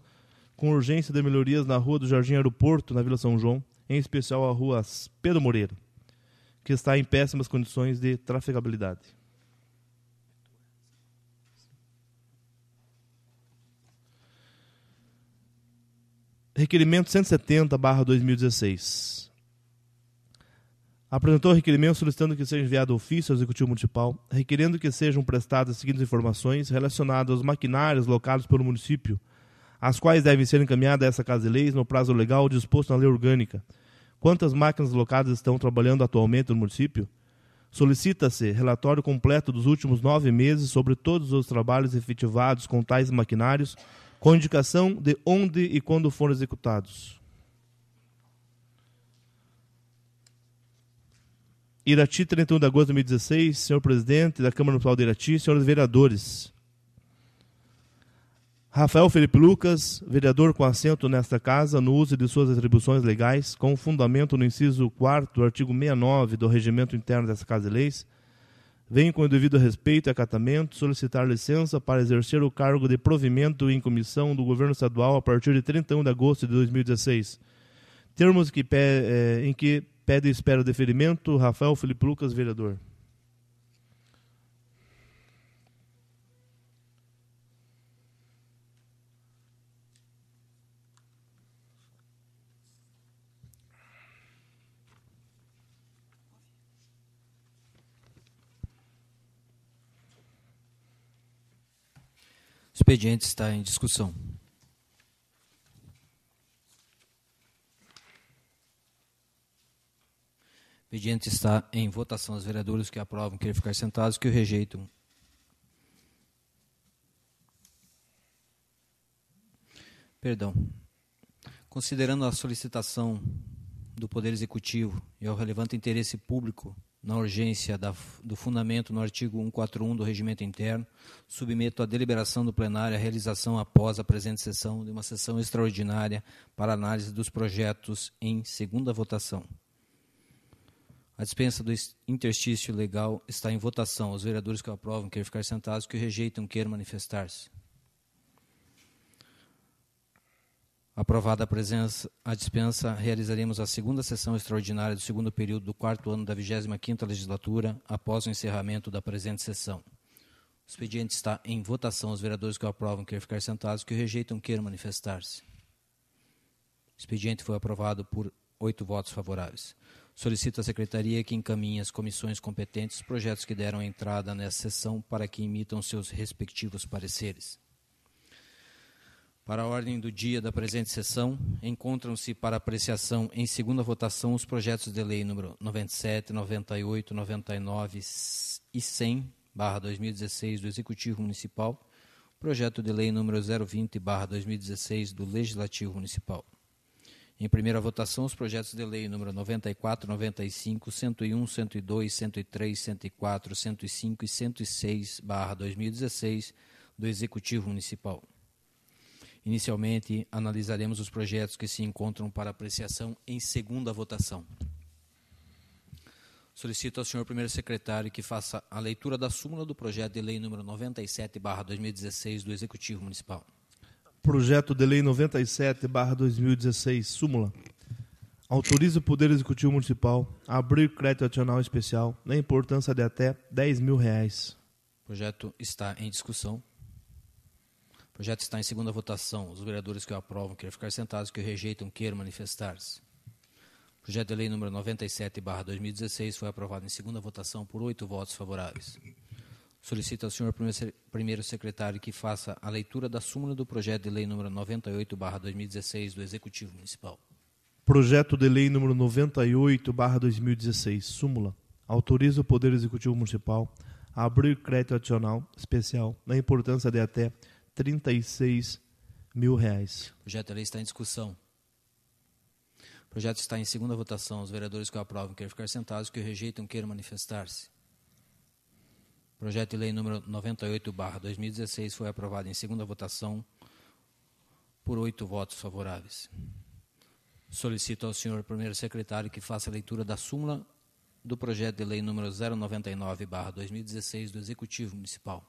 com urgência de melhorias na Rua do Jardim Aeroporto, na Vila São João, em especial a Rua Pedro Moreira, que está em péssimas condições de trafegabilidade. Requerimento 170, 2016. Apresentou requerimento solicitando que seja enviado ofício ao Executivo Municipal, requerendo que sejam prestadas as seguintes informações relacionadas aos maquinários locados pelo município, as quais devem ser encaminhadas a essa Casa de Leis no prazo legal disposto na Lei Orgânica. Quantas máquinas locadas estão trabalhando atualmente no município? Solicita-se relatório completo dos últimos nove meses sobre todos os trabalhos efetivados com tais maquinários, com indicação de onde e quando foram executados. Irati, 31 de agosto de 2016, senhor presidente da Câmara Municipal de Irati, senhores vereadores. Rafael Felipe Lucas, vereador com assento nesta casa, no uso de suas atribuições legais, com fundamento no inciso 4 do artigo 69 do Regimento Interno desta Casa de Leis, venho com o devido respeito e acatamento solicitar licença para exercer o cargo de provimento em comissão do Governo Estadual a partir de 31 de agosto de 2016, termos que, eh, em que Pede e espera o deferimento. Rafael Felipe Lucas, vereador. O expediente está em discussão. Pediente está em votação os vereadores que aprovam querer ficar sentados que o rejeitam. Perdão. Considerando a solicitação do Poder Executivo e ao relevante interesse público na urgência da, do fundamento no artigo 141 do Regimento Interno, submeto à deliberação do plenário a realização após a presente sessão de uma sessão extraordinária para análise dos projetos em segunda votação. A dispensa do interstício legal está em votação. Os vereadores que aprovam querem ficar sentados, que rejeitam queiram manifestar-se. Aprovada a presença, a dispensa, realizaremos a segunda sessão extraordinária do segundo período do quarto ano da 25ª legislatura, após o encerramento da presente sessão. O expediente está em votação. Os vereadores que aprovam querem ficar sentados, que rejeitam queiram manifestar-se. O expediente foi aprovado por oito votos favoráveis. Solicito à Secretaria que encaminhe às comissões competentes os projetos que deram entrada nessa sessão para que emitam seus respectivos pareceres. Para a ordem do dia da presente sessão, encontram-se para apreciação em segunda votação os projetos de lei número 97, 98, 99 e 100, barra 2016, do Executivo Municipal, projeto de lei número 020, barra 2016, do Legislativo Municipal. Em primeira votação, os projetos de lei número 94, 95, 101, 102, 103, 104, 105 e 106, barra 2016, do Executivo Municipal. Inicialmente, analisaremos os projetos que se encontram para apreciação em segunda votação. Solicito ao senhor primeiro secretário que faça a leitura da súmula do projeto de lei número 97, barra 2016, do Executivo Municipal. Projeto de Lei 97/2016, súmula. Autoriza o Poder Executivo Municipal a abrir crédito adicional especial na importância de até 10 mil reais. O projeto está em discussão. O projeto está em segunda votação. Os vereadores que o aprovam queiram ficar sentados, que o rejeitam queiram manifestar-se. projeto de lei número 97/2016 foi aprovado em segunda votação por oito votos favoráveis. Solicito ao senhor primeiro secretário que faça a leitura da súmula do projeto de lei número 98/2016 do Executivo Municipal. Projeto de lei número 98/2016, súmula, autoriza o Poder Executivo Municipal a abrir crédito adicional especial na importância de até 36 mil reais. O projeto de lei está em discussão. O projeto está em segunda votação. Os vereadores que o aprovam querem ficar sentados, que o rejeitam queiram manifestar-se. Projeto de Lei número 98/2016 foi aprovado em segunda votação por oito votos favoráveis. Solicito ao senhor primeiro secretário que faça a leitura da súmula do projeto de lei número 099/2016 do Executivo Municipal.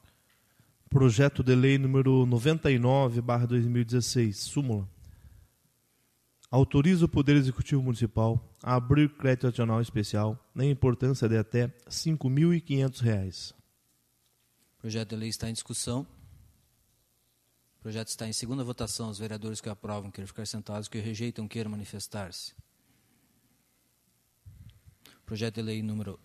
Projeto de lei número 99/2016, súmula. Autoriza o Poder Executivo Municipal a abrir crédito adicional especial na importância de até R$ 5.500 projeto de lei está em discussão. O projeto está em segunda votação. Os vereadores que aprovam queiram ficar sentados, que rejeitam queiram manifestar-se. Projeto de lei número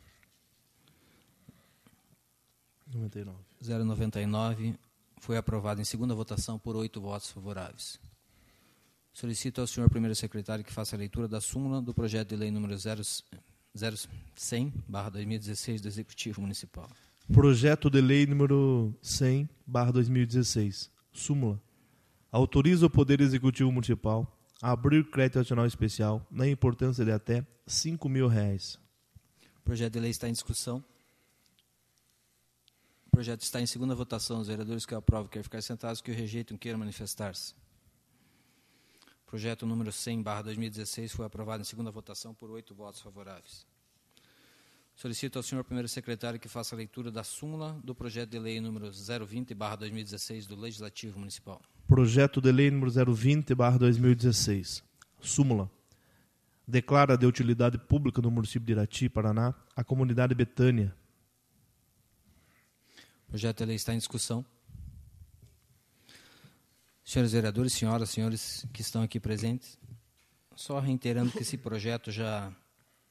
99. 099 foi aprovado em segunda votação por oito votos favoráveis. Solicito ao senhor primeiro secretário que faça a leitura da súmula do projeto de lei número 0100, barra 2016 do Executivo Municipal. Projeto de Lei número 100, barra 2016, súmula. Autoriza o Poder Executivo Municipal a abrir crédito adicional especial na importância de até 5 mil reais. O projeto de lei está em discussão. O projeto está em segunda votação. Os vereadores que aprovam querem ficar sentados, que o rejeitam queiram manifestar-se. projeto número 100, barra 2016, foi aprovado em segunda votação por oito votos favoráveis. Solicito ao senhor primeiro secretário que faça a leitura da súmula do projeto de lei número 020/2016 do Legislativo Municipal. Projeto de lei número 020/2016. Súmula. Declara de utilidade pública no município de Irati, Paraná, a comunidade Betânia. O projeto de lei está em discussão. Senhores vereadores, senhoras, senhores que estão aqui presentes, só reiterando que esse projeto já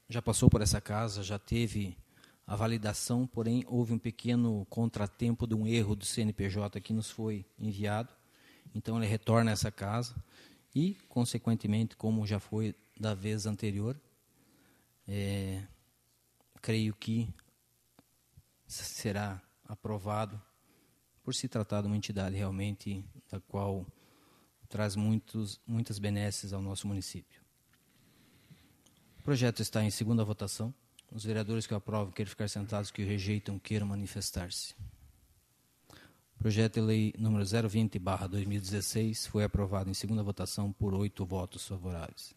já passou por essa casa, já teve a validação, porém houve um pequeno contratempo de um erro do CNPJ que nos foi enviado. Então ele retorna a essa casa e, consequentemente, como já foi da vez anterior, é, creio que será aprovado por se tratar de uma entidade realmente da qual traz muitos, muitas benesses ao nosso município. O projeto está em segunda votação. Os vereadores que aprovam, queiram ficar sentados, que o rejeitam, queiram manifestar-se. Projeto de lei número 020/2016 foi aprovado em segunda votação por oito votos favoráveis.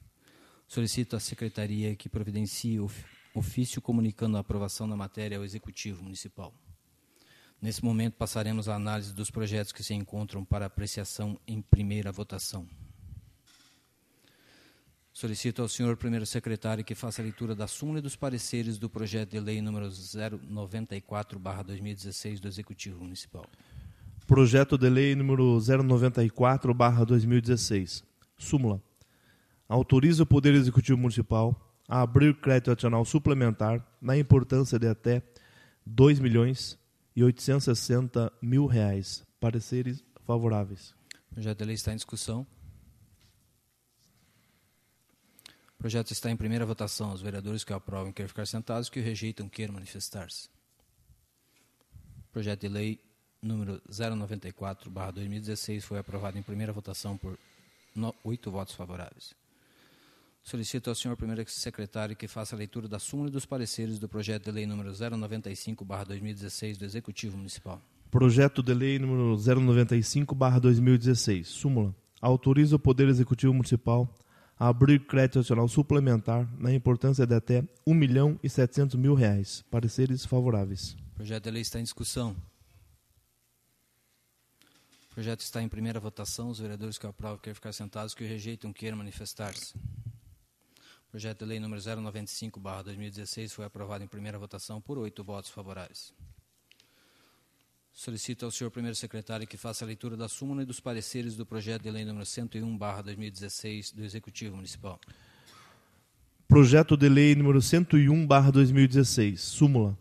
Solicito à secretaria que providencie o ofício comunicando a aprovação da matéria ao executivo municipal. Nesse momento passaremos à análise dos projetos que se encontram para apreciação em primeira votação. Solicito ao senhor primeiro secretário que faça a leitura da súmula e dos pareceres do projeto de lei número 094/2016 do Executivo Municipal. Projeto de lei número 094/2016. Súmula. Autoriza o Poder Executivo Municipal a abrir crédito adicional suplementar na importância de até R$ milhões e mil reais. Pareceres favoráveis. O projeto de lei está em discussão. O projeto está em primeira votação. Os vereadores que o aprovam querem ficar sentados, que o rejeitam queiram manifestar-se. Projeto de lei número 094/2016 foi aprovado em primeira votação por oito votos favoráveis. Solicito ao senhor primeiro secretário que faça a leitura da súmula dos pareceres do projeto de lei número 095/2016 do Executivo Municipal. Projeto de lei número 095/2016. Súmula. Autoriza o Poder Executivo Municipal abrir crédito adicional suplementar na importância de até um milhão e setecentos mil reais. Pareceres favoráveis. O projeto de lei está em discussão. O projeto está em primeira votação. Os vereadores que aprovam querem ficar sentados, que o rejeitam queiram manifestar-se. O projeto de lei número 095/2016 foi aprovado em primeira votação por oito votos favoráveis solicito ao senhor primeiro secretário que faça a leitura da súmula e dos pareceres do projeto de lei número 101/2016 do Executivo Municipal. Projeto de lei número 101/2016, súmula.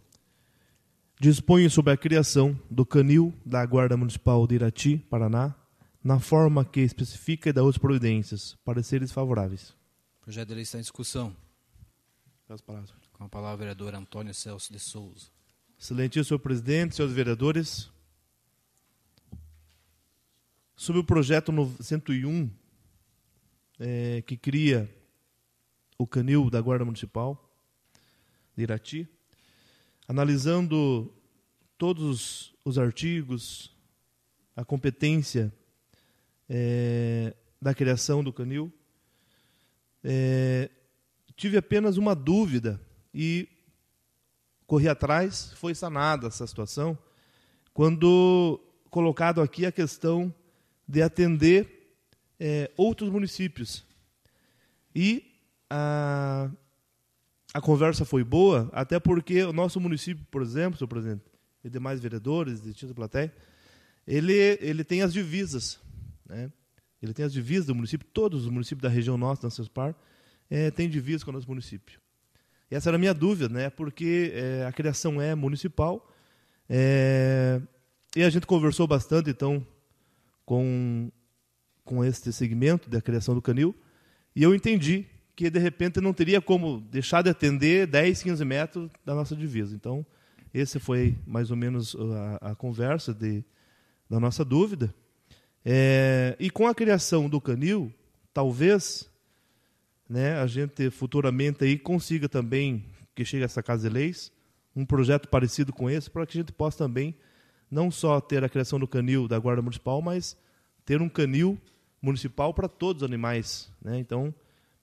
Dispõe sobre a criação do canil da Guarda Municipal de Irati, Paraná, na forma que especifica e dá outras providências. Pareceres favoráveis. O projeto de lei está em discussão. Com a palavra, o vereador Antônio Celso de Souza. Excelentíssimo senhor presidente, senhores vereadores, sobre o projeto 101, é, que cria o canil da Guarda Municipal de Irati, analisando todos os artigos, a competência é, da criação do canil, é, tive apenas uma dúvida e corri atrás, foi sanada essa situação. Quando colocado aqui a questão de atender é, outros municípios. E a, a conversa foi boa, até porque o nosso município, por exemplo, senhor presidente, e demais vereadores, distinta plateia, ele, ele tem as divisas. Né? Ele tem as divisas do município, todos os municípios da região nossa, da Cespar, é, têm divisas com o nosso município. Essa era a minha dúvida, né? Porque é, a criação é municipal é, e a gente conversou bastante, então, com, com este segmento da criação do canil e eu entendi que, de repente, não teria como deixar de atender 10, 15 metros da nossa divisa. Então, esse foi mais ou menos a, a conversa de, da nossa dúvida. É, e com a criação do canil, talvez né, a gente futuramente aí consiga também, que chegue a essa Casa de Leis, um projeto parecido com esse, para que a gente possa também não só ter a criação do canil da Guarda Municipal, mas ter um canil municipal para todos os animais. Né? Então,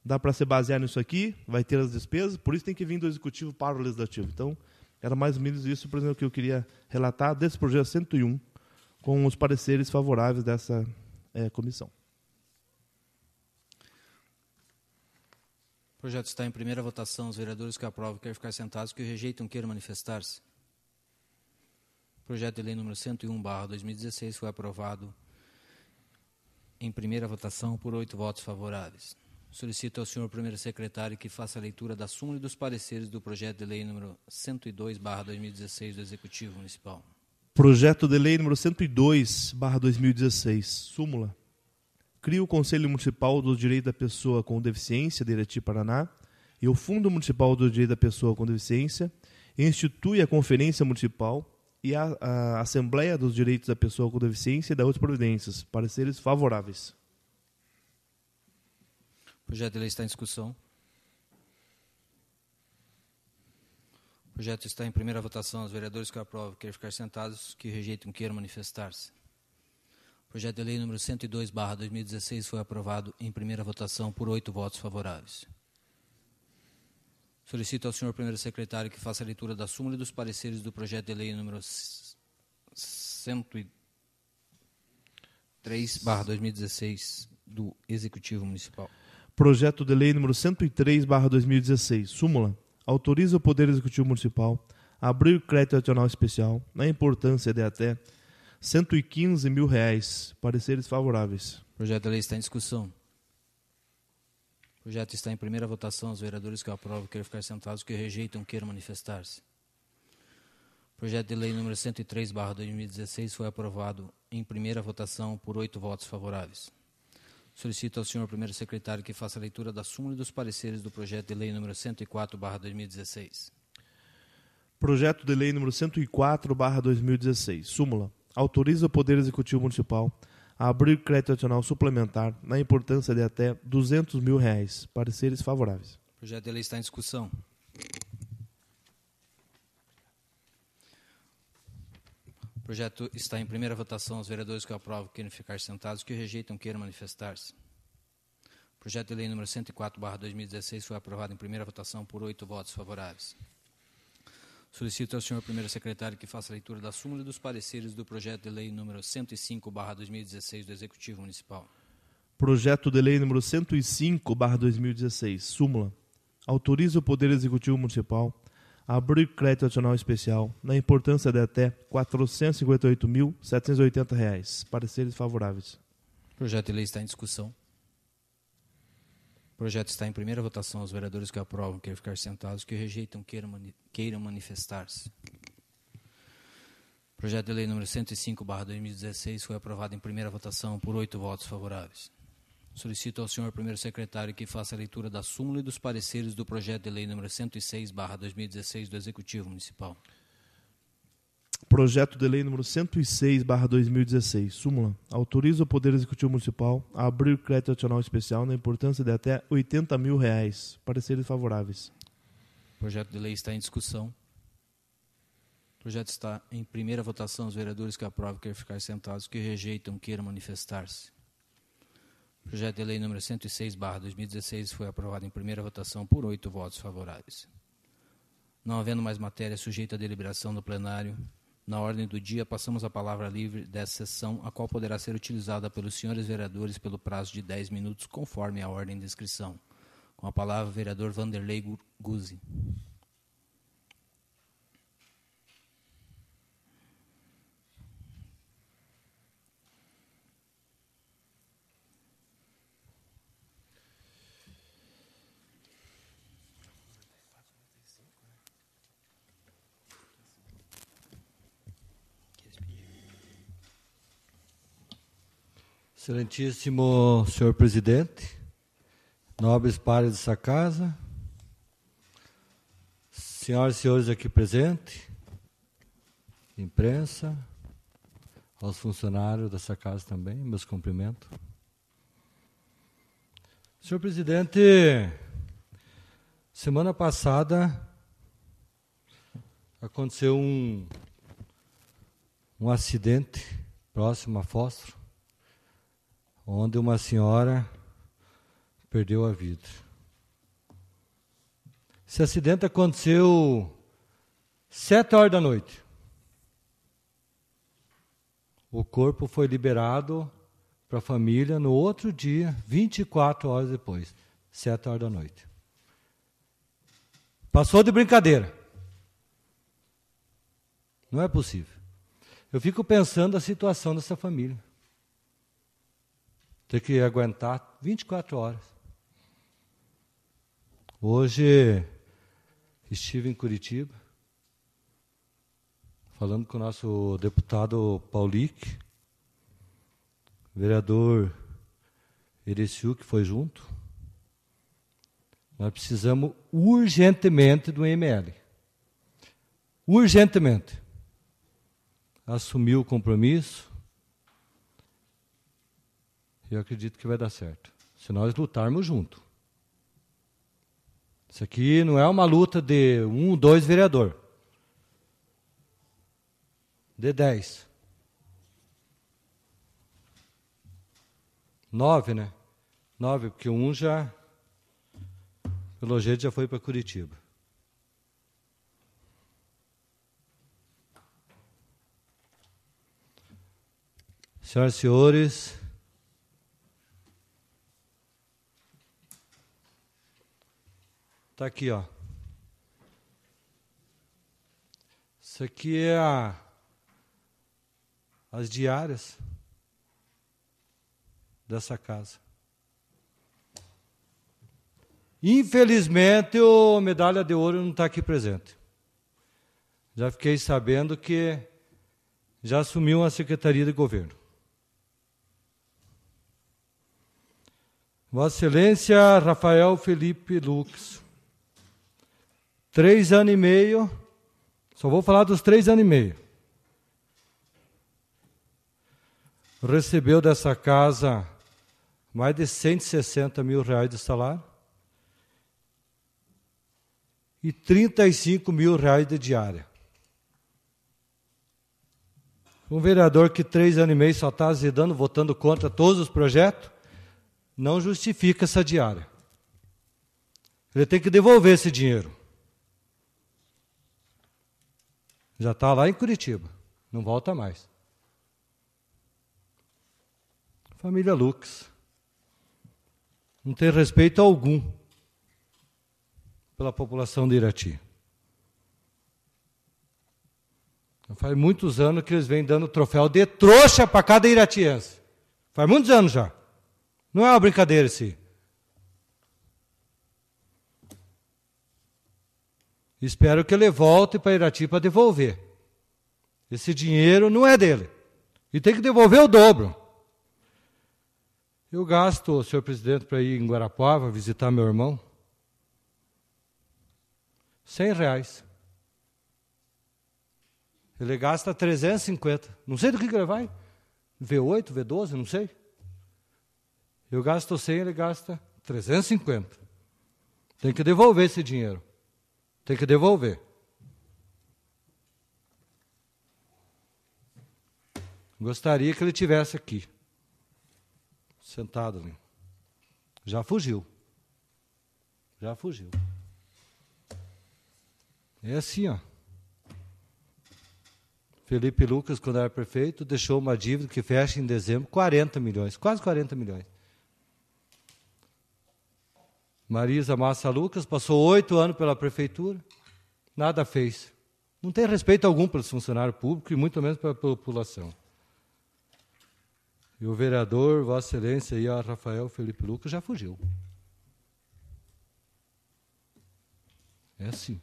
dá para se basear nisso aqui, vai ter as despesas, por isso tem que vir do Executivo para o Legislativo. Então, era mais ou menos isso, por exemplo, que eu queria relatar desse projeto 101, com os pareceres favoráveis dessa é, comissão. O projeto está em primeira votação. Os vereadores que aprovam querem ficar sentados, que rejeitam queiram manifestar-se. O projeto de lei número 101, 2016, foi aprovado em primeira votação por oito votos favoráveis. Solicito ao senhor primeiro secretário que faça a leitura da súmula e dos pareceres do projeto de lei número 102, 2016, do Executivo Municipal. Projeto de lei número 102, 2016. Súmula cria o Conselho Municipal dos direitos da Pessoa com Deficiência de Irati, Paraná, e o Fundo Municipal dos direitos da Pessoa com Deficiência, institui a Conferência Municipal e a, a Assembleia dos Direitos da Pessoa com Deficiência e da Outras Providências, pareceres favoráveis. O projeto de lei está em discussão. O projeto está em primeira votação. Os vereadores que aprovam, queiram ficar sentados, que rejeitam, queiram manifestar-se. Projeto de Lei número 102, 2016, foi aprovado em primeira votação por oito votos favoráveis. Solicito ao senhor primeiro secretário que faça a leitura da súmula e dos pareceres do projeto de lei número 103, 2016, do Executivo Municipal. Projeto de lei número 103, 2016. Súmula. Autoriza o Poder Executivo Municipal a abrir crédito adicional especial na importância de até 115 mil reais. Pareceres favoráveis. O projeto de lei está em discussão. O projeto está em primeira votação. Os vereadores que aprovam queiram ficar sentados, que rejeitam queiram manifestar-se. projeto de lei número 103, 2016, foi aprovado em primeira votação por oito votos favoráveis. Solicito ao senhor primeiro secretário que faça a leitura da súmula e dos pareceres do projeto de lei número 104, 2016. Projeto de lei número 104, 2016. Súmula autoriza o Poder Executivo Municipal a abrir crédito adicional suplementar na importância de até 200 mil reais. Pareceres favoráveis. O projeto de lei está em discussão. O projeto está em primeira votação. Os vereadores que aprovam queiram ficar sentados, que rejeitam queiram manifestar-se. O projeto de lei número 104/2016 foi aprovado em primeira votação por oito votos favoráveis. Solicito ao senhor primeiro secretário que faça a leitura da súmula dos pareceres do projeto de lei número 105/2016 do Executivo Municipal. Projeto de lei número 105/2016, súmula. Autoriza o Poder Executivo Municipal a abrir crédito adicional especial na importância de até R$ 458.780. Reais. Pareceres favoráveis. O projeto de lei está em discussão. O projeto está em primeira votação. Os vereadores que aprovam queiram ficar sentados, que rejeitam queiram, mani queiram manifestar-se. O projeto de lei número 105/2016 foi aprovado em primeira votação por oito votos favoráveis. Solicito ao senhor primeiro secretário que faça a leitura da súmula e dos pareceres do projeto de lei número 106/2016 do Executivo Municipal. Projeto de Lei número 106/2016, súmula, autoriza o Poder Executivo Municipal a abrir crédito adicional especial na importância de até 80 mil reais. Pareceres favoráveis. O projeto de lei está em discussão. O projeto está em primeira votação. Os vereadores que aprovam queiram ficar sentados, que rejeitam queiram manifestar-se. O projeto de lei número 106/2016 foi aprovado em primeira votação por oito votos favoráveis. Não havendo mais matéria sujeita à deliberação do plenário, na ordem do dia, passamos a palavra livre dessa sessão, a qual poderá ser utilizada pelos senhores vereadores pelo prazo de 10 minutos, conforme a ordem de inscrição. Com a palavra, o vereador Vanderlei Guzzi. Excelentíssimo senhor presidente, nobres pares dessa casa, senhoras e senhores aqui presentes, imprensa, aos funcionários dessa casa também, meus cumprimentos. Senhor presidente, semana passada aconteceu um, um acidente próximo a Fósforo, onde uma senhora perdeu a vida. Esse acidente aconteceu sete horas da noite. O corpo foi liberado para a família no outro dia, 24 horas depois, sete horas da noite. Passou de brincadeira. Não é possível. Eu fico pensando a situação dessa família ter que aguentar 24 horas. Hoje estive em Curitiba, falando com o nosso deputado Paulique, vereador Ereciu, que foi junto. Nós precisamos urgentemente do ML. Urgentemente. Assumiu o compromisso, eu acredito que vai dar certo. Se nós lutarmos junto. Isso aqui não é uma luta de um, dois vereador. De dez. Nove, né? Nove, porque um já, pelo jeito, já foi para Curitiba. Senhoras e senhores, Está aqui, ó. Isso aqui é a, as diárias dessa casa. Infelizmente, o medalha de ouro não está aqui presente. Já fiquei sabendo que já assumiu a Secretaria de Governo. Vossa Excelência Rafael Felipe Lux três anos e meio, só vou falar dos três anos e meio. Recebeu dessa casa mais de 160 mil reais de salário e 35 mil reais de diária. Um vereador que três anos e meio só está azedando, votando contra todos os projetos, não justifica essa diária. Ele tem que devolver esse dinheiro. Já está lá em Curitiba, não volta mais. Família Lux. Não tem respeito algum pela população de Irati. Faz muitos anos que eles vêm dando troféu de trouxa para cada iratiense. Faz muitos anos já. Não é uma brincadeira esse. Espero que ele volte para Irati para devolver. Esse dinheiro não é dele. E tem que devolver o dobro. Eu gasto, senhor presidente, para ir em Guarapuava visitar meu irmão. Cem reais. Ele gasta 350. Não sei do que, que ele vai. V8, V12, não sei. Eu gasto 100, ele gasta 350. Tem que devolver esse dinheiro. Tem que devolver. Gostaria que ele tivesse aqui, sentado ali. Já fugiu. Já fugiu. É assim, ó. Felipe Lucas, quando era prefeito, deixou uma dívida que fecha em dezembro 40 milhões, quase 40 milhões. Marisa Massa Lucas passou oito anos pela prefeitura, nada fez. Não tem respeito algum pelos funcionários públicos e muito menos pela população. E o vereador, Vossa Excelência e a Rafael Felipe Lucas já fugiu. É assim.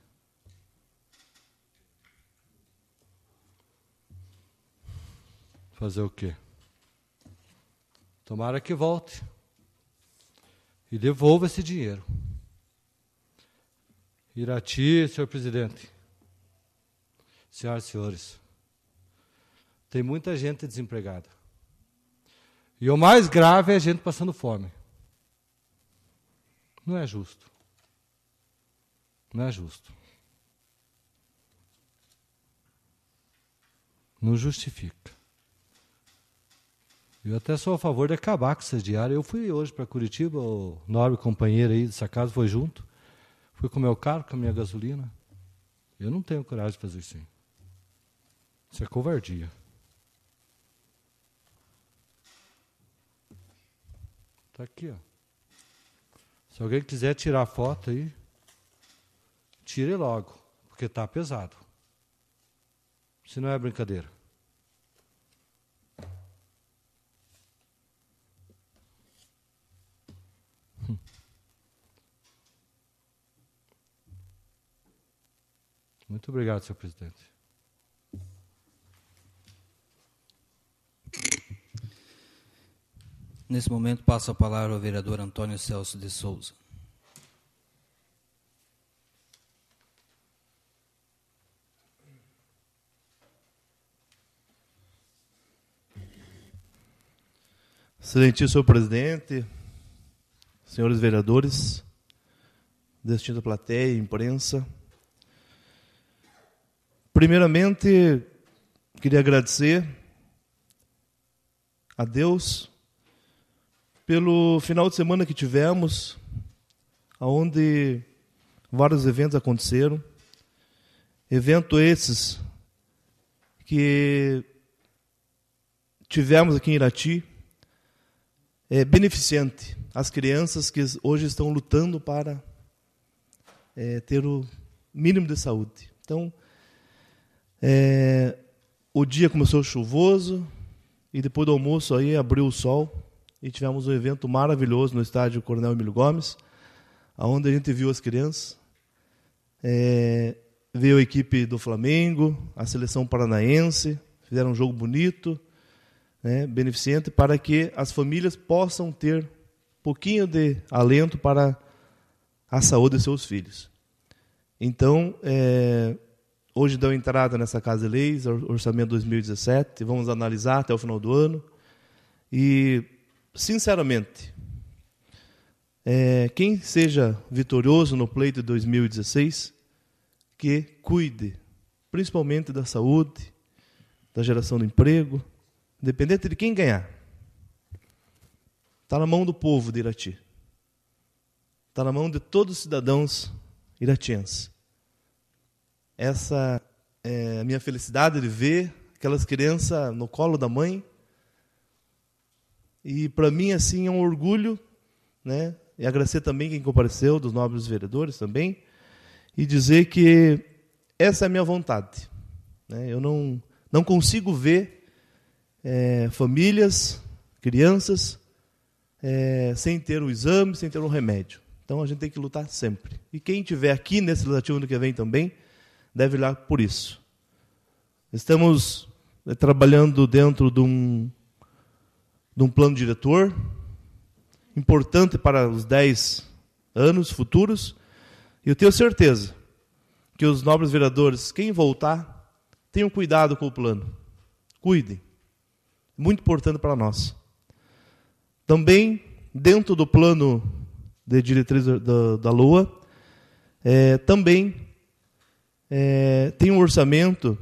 Fazer o quê? Tomara que volte e devolva esse dinheiro. Irati, senhor presidente, senhoras e senhores, tem muita gente desempregada. E o mais grave é a gente passando fome. Não é justo. Não é justo. Não justifica. Eu até sou a favor de acabar com essas diárias. Eu fui hoje para Curitiba, o nobre companheiro aí dessa casa foi junto. Fui com o meu carro, com a minha gasolina. Eu não tenho coragem de fazer isso. Isso é covardia. Está aqui, ó. Se alguém quiser tirar foto aí, tire logo, porque está pesado. Se não é brincadeira. Muito obrigado, senhor presidente. Nesse momento, passo a palavra ao vereador Antônio Celso de Souza. Excelentíssimo presidente, senhores vereadores, destino da plateia, imprensa, Primeiramente, queria agradecer a Deus pelo final de semana que tivemos, onde vários eventos aconteceram. Eventos esses que tivemos aqui em Irati, é, beneficente às crianças que hoje estão lutando para é, ter o mínimo de saúde. Então, é, o dia começou chuvoso e depois do almoço aí abriu o sol e tivemos um evento maravilhoso no estádio Coronel Emílio Gomes, aonde a gente viu as crianças, é, veio a equipe do Flamengo, a seleção paranaense, fizeram um jogo bonito, né, beneficente para que as famílias possam ter um pouquinho de alento para a saúde de seus filhos. Então, é, Hoje deu entrada nessa Casa de Leis, orçamento 2017, vamos analisar até o final do ano. E, sinceramente, é, quem seja vitorioso no pleito de 2016, que cuide principalmente da saúde, da geração do emprego, independente de quem ganhar. Está na mão do povo de Irati. Está na mão de todos os cidadãos iratienses essa é, minha felicidade de ver aquelas crianças no colo da mãe. E para mim, assim, é um orgulho, né? E agradecer também quem compareceu, dos nobres vereadores também, e dizer que essa é a minha vontade. Né? Eu não, não consigo ver é, famílias, crianças, é, sem ter o um exame, sem ter um remédio. Então a gente tem que lutar sempre. E quem estiver aqui nesse legislativo ano que vem também, deve olhar por isso. Estamos eh, trabalhando dentro de um, de um plano diretor importante para os 10 anos futuros. E eu tenho certeza que os nobres vereadores, quem voltar, tenham cuidado com o plano. Cuidem. É muito importante para nós. Também, dentro do plano de diretriz da, da LOA, é, eh, também é, tem um orçamento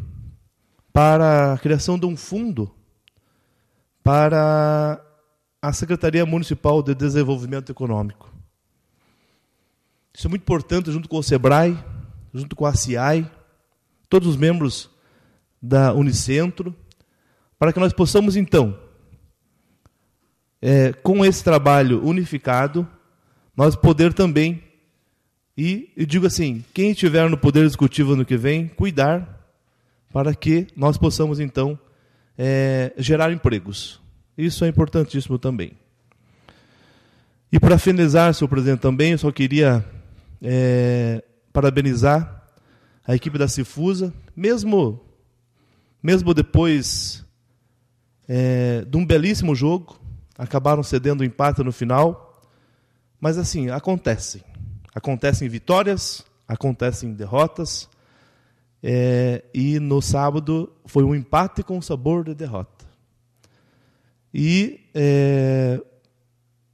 para a criação de um fundo para a Secretaria Municipal de Desenvolvimento Econômico. Isso é muito importante, junto com o SEBRAE, junto com a CIAI, todos os membros da Unicentro, para que nós possamos, então, é, com esse trabalho unificado, nós poder também e, digo assim: quem estiver no Poder Executivo ano que vem, cuidar para que nós possamos, então, é, gerar empregos. Isso é importantíssimo também. E para finalizar, senhor presidente, também eu só queria é, parabenizar a equipe da Cifusa, mesmo, mesmo depois é, de um belíssimo jogo, acabaram cedendo o empate no final, mas assim, acontece. Acontecem vitórias, acontecem derrotas, é, e no sábado foi um empate com sabor de derrota. E é,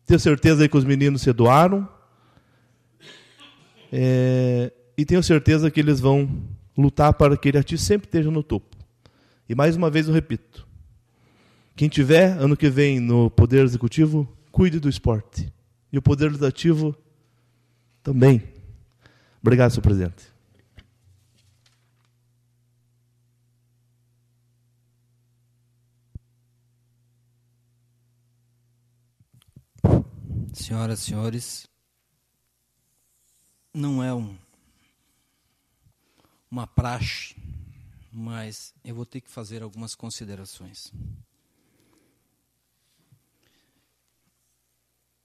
tenho certeza que os meninos se doaram, é, e tenho certeza que eles vão lutar para que Irati sempre esteja no topo. E mais uma vez eu repito: quem tiver ano que vem no Poder Executivo, cuide do esporte. E o Poder Legislativo também. Obrigado, senhor presidente. Senhoras e senhores, não é um, uma praxe, mas eu vou ter que fazer algumas considerações.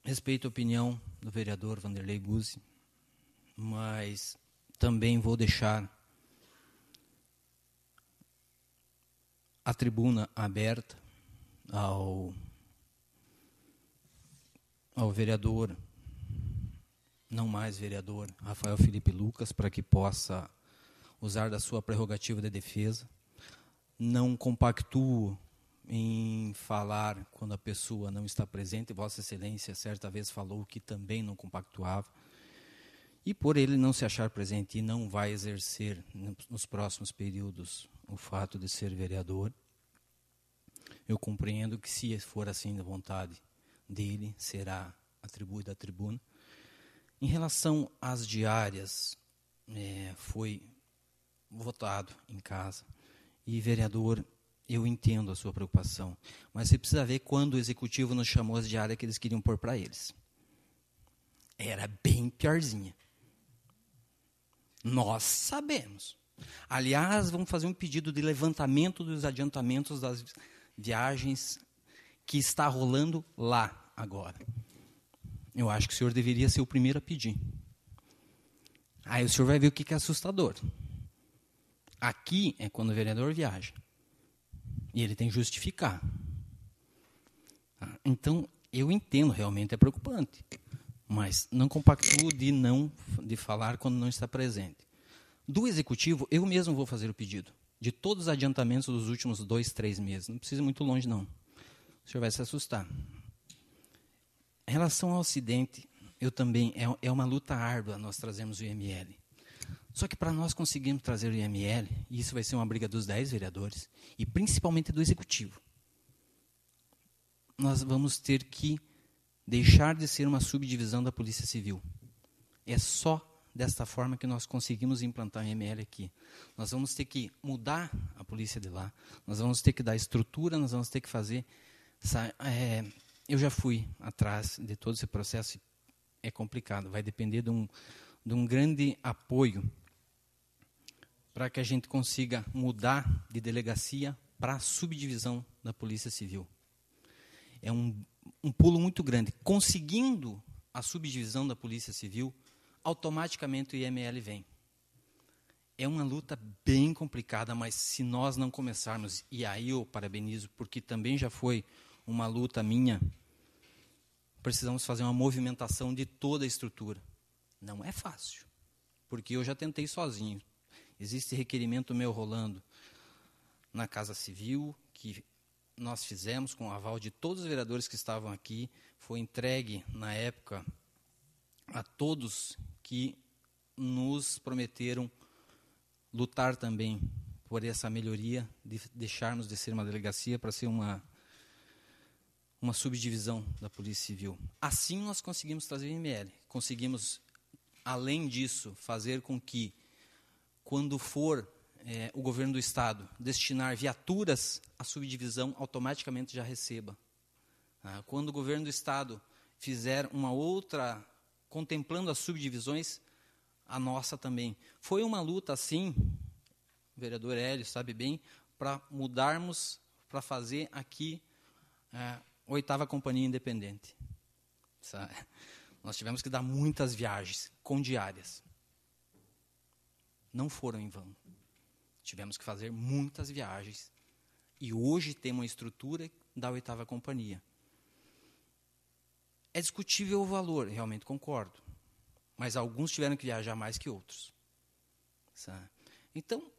Respeito a opinião do vereador Vanderlei Guzzi, mas também vou deixar a tribuna aberta ao, ao vereador, não mais vereador, Rafael Felipe Lucas, para que possa usar da sua prerrogativa de defesa. Não compactuo em falar quando a pessoa não está presente. Vossa Excelência certa vez falou que também não compactuava. E por ele não se achar presente e não vai exercer nos próximos períodos o fato de ser vereador, eu compreendo que se for assim da vontade dele, será atribuída à tribuna. Em relação às diárias, é, foi votado em casa. E, vereador, eu entendo a sua preocupação, mas você precisa ver quando o executivo nos chamou as diárias que eles queriam pôr para eles. Era bem piorzinha. Nós sabemos. Aliás, vamos fazer um pedido de levantamento dos adiantamentos das viagens que está rolando lá agora. Eu acho que o senhor deveria ser o primeiro a pedir. Aí o senhor vai ver o que é assustador. Aqui é quando o vereador viaja. E ele tem que justificar. Ah, então, eu entendo, realmente é preocupante mas não compactuo de não de falar quando não está presente. Do executivo, eu mesmo vou fazer o pedido de todos os adiantamentos dos últimos dois, três meses. Não precisa ir muito longe, não. O senhor vai se assustar. Em relação ao acidente eu também é, é uma luta árdua nós trazemos o IML. Só que para nós conseguirmos trazer o IML, e isso vai ser uma briga dos dez vereadores, e principalmente do Executivo, nós vamos ter que deixar de ser uma subdivisão da Polícia Civil. É só desta forma que nós conseguimos implantar a ML aqui. Nós vamos ter que mudar a polícia de lá, nós vamos ter que dar estrutura, nós vamos ter que fazer. É, eu já fui atrás de todo esse processo, é complicado, vai depender de um, de um grande apoio para que a gente consiga mudar de delegacia para subdivisão da Polícia Civil. É um, um pulo muito grande. Conseguindo a subdivisão da Polícia Civil, automaticamente o IML vem. É uma luta bem complicada, mas se nós não começarmos, e aí eu parabenizo, porque também já foi uma luta minha, precisamos fazer uma movimentação de toda a estrutura. Não é fácil, porque eu já tentei sozinho. Existe requerimento meu rolando na Casa Civil, que nós fizemos com o aval de todos os vereadores que estavam aqui, foi entregue na época a todos que nos prometeram lutar também por essa melhoria, de deixarmos de ser uma delegacia para ser uma uma subdivisão da Polícia Civil. Assim nós conseguimos trazer o IML, conseguimos além disso fazer com que quando for é, o governo do Estado destinar viaturas, a subdivisão automaticamente já receba. Ah, quando o governo do Estado fizer uma outra, contemplando as subdivisões, a nossa também. Foi uma luta, assim, o vereador Hélio sabe bem, para mudarmos, para fazer aqui é, oitava companhia independente. É, nós tivemos que dar muitas viagens, com diárias. Não foram em vão. Tivemos que fazer muitas viagens. E hoje temos uma estrutura da oitava companhia. É discutível o valor, realmente concordo. Mas alguns tiveram que viajar mais que outros. Então,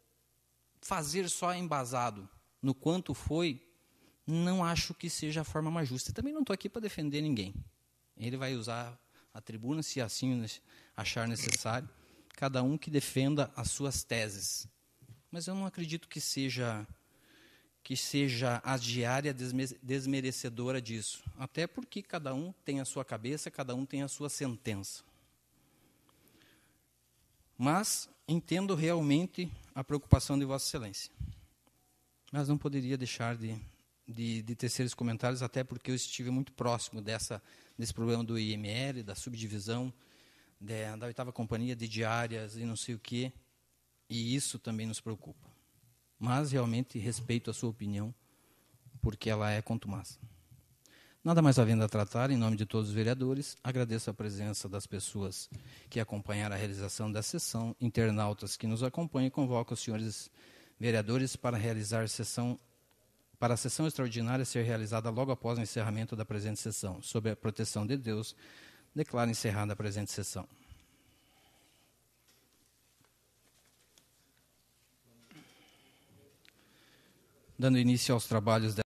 fazer só embasado no quanto foi, não acho que seja a forma mais justa. também não estou aqui para defender ninguém. Ele vai usar a tribuna se assim achar necessário. Cada um que defenda as suas teses. Mas eu não acredito que seja que seja a diária desmerecedora disso, até porque cada um tem a sua cabeça, cada um tem a sua sentença. Mas entendo realmente a preocupação de Vossa Excelência. Mas não poderia deixar de, de, de terceiros comentários, até porque eu estive muito próximo dessa, desse problema do IML, da subdivisão, de, da oitava companhia, de diárias e não sei o quê, e isso também nos preocupa. Mas realmente respeito a sua opinião, porque ela é contumaz. Nada mais havendo a tratar, em nome de todos os vereadores, agradeço a presença das pessoas que acompanharam a realização da sessão, internautas que nos acompanham e convoco os senhores vereadores para realizar sessão para a sessão extraordinária ser realizada logo após o encerramento da presente sessão. Sob a proteção de Deus, declaro encerrada a presente sessão. dando início aos trabalhos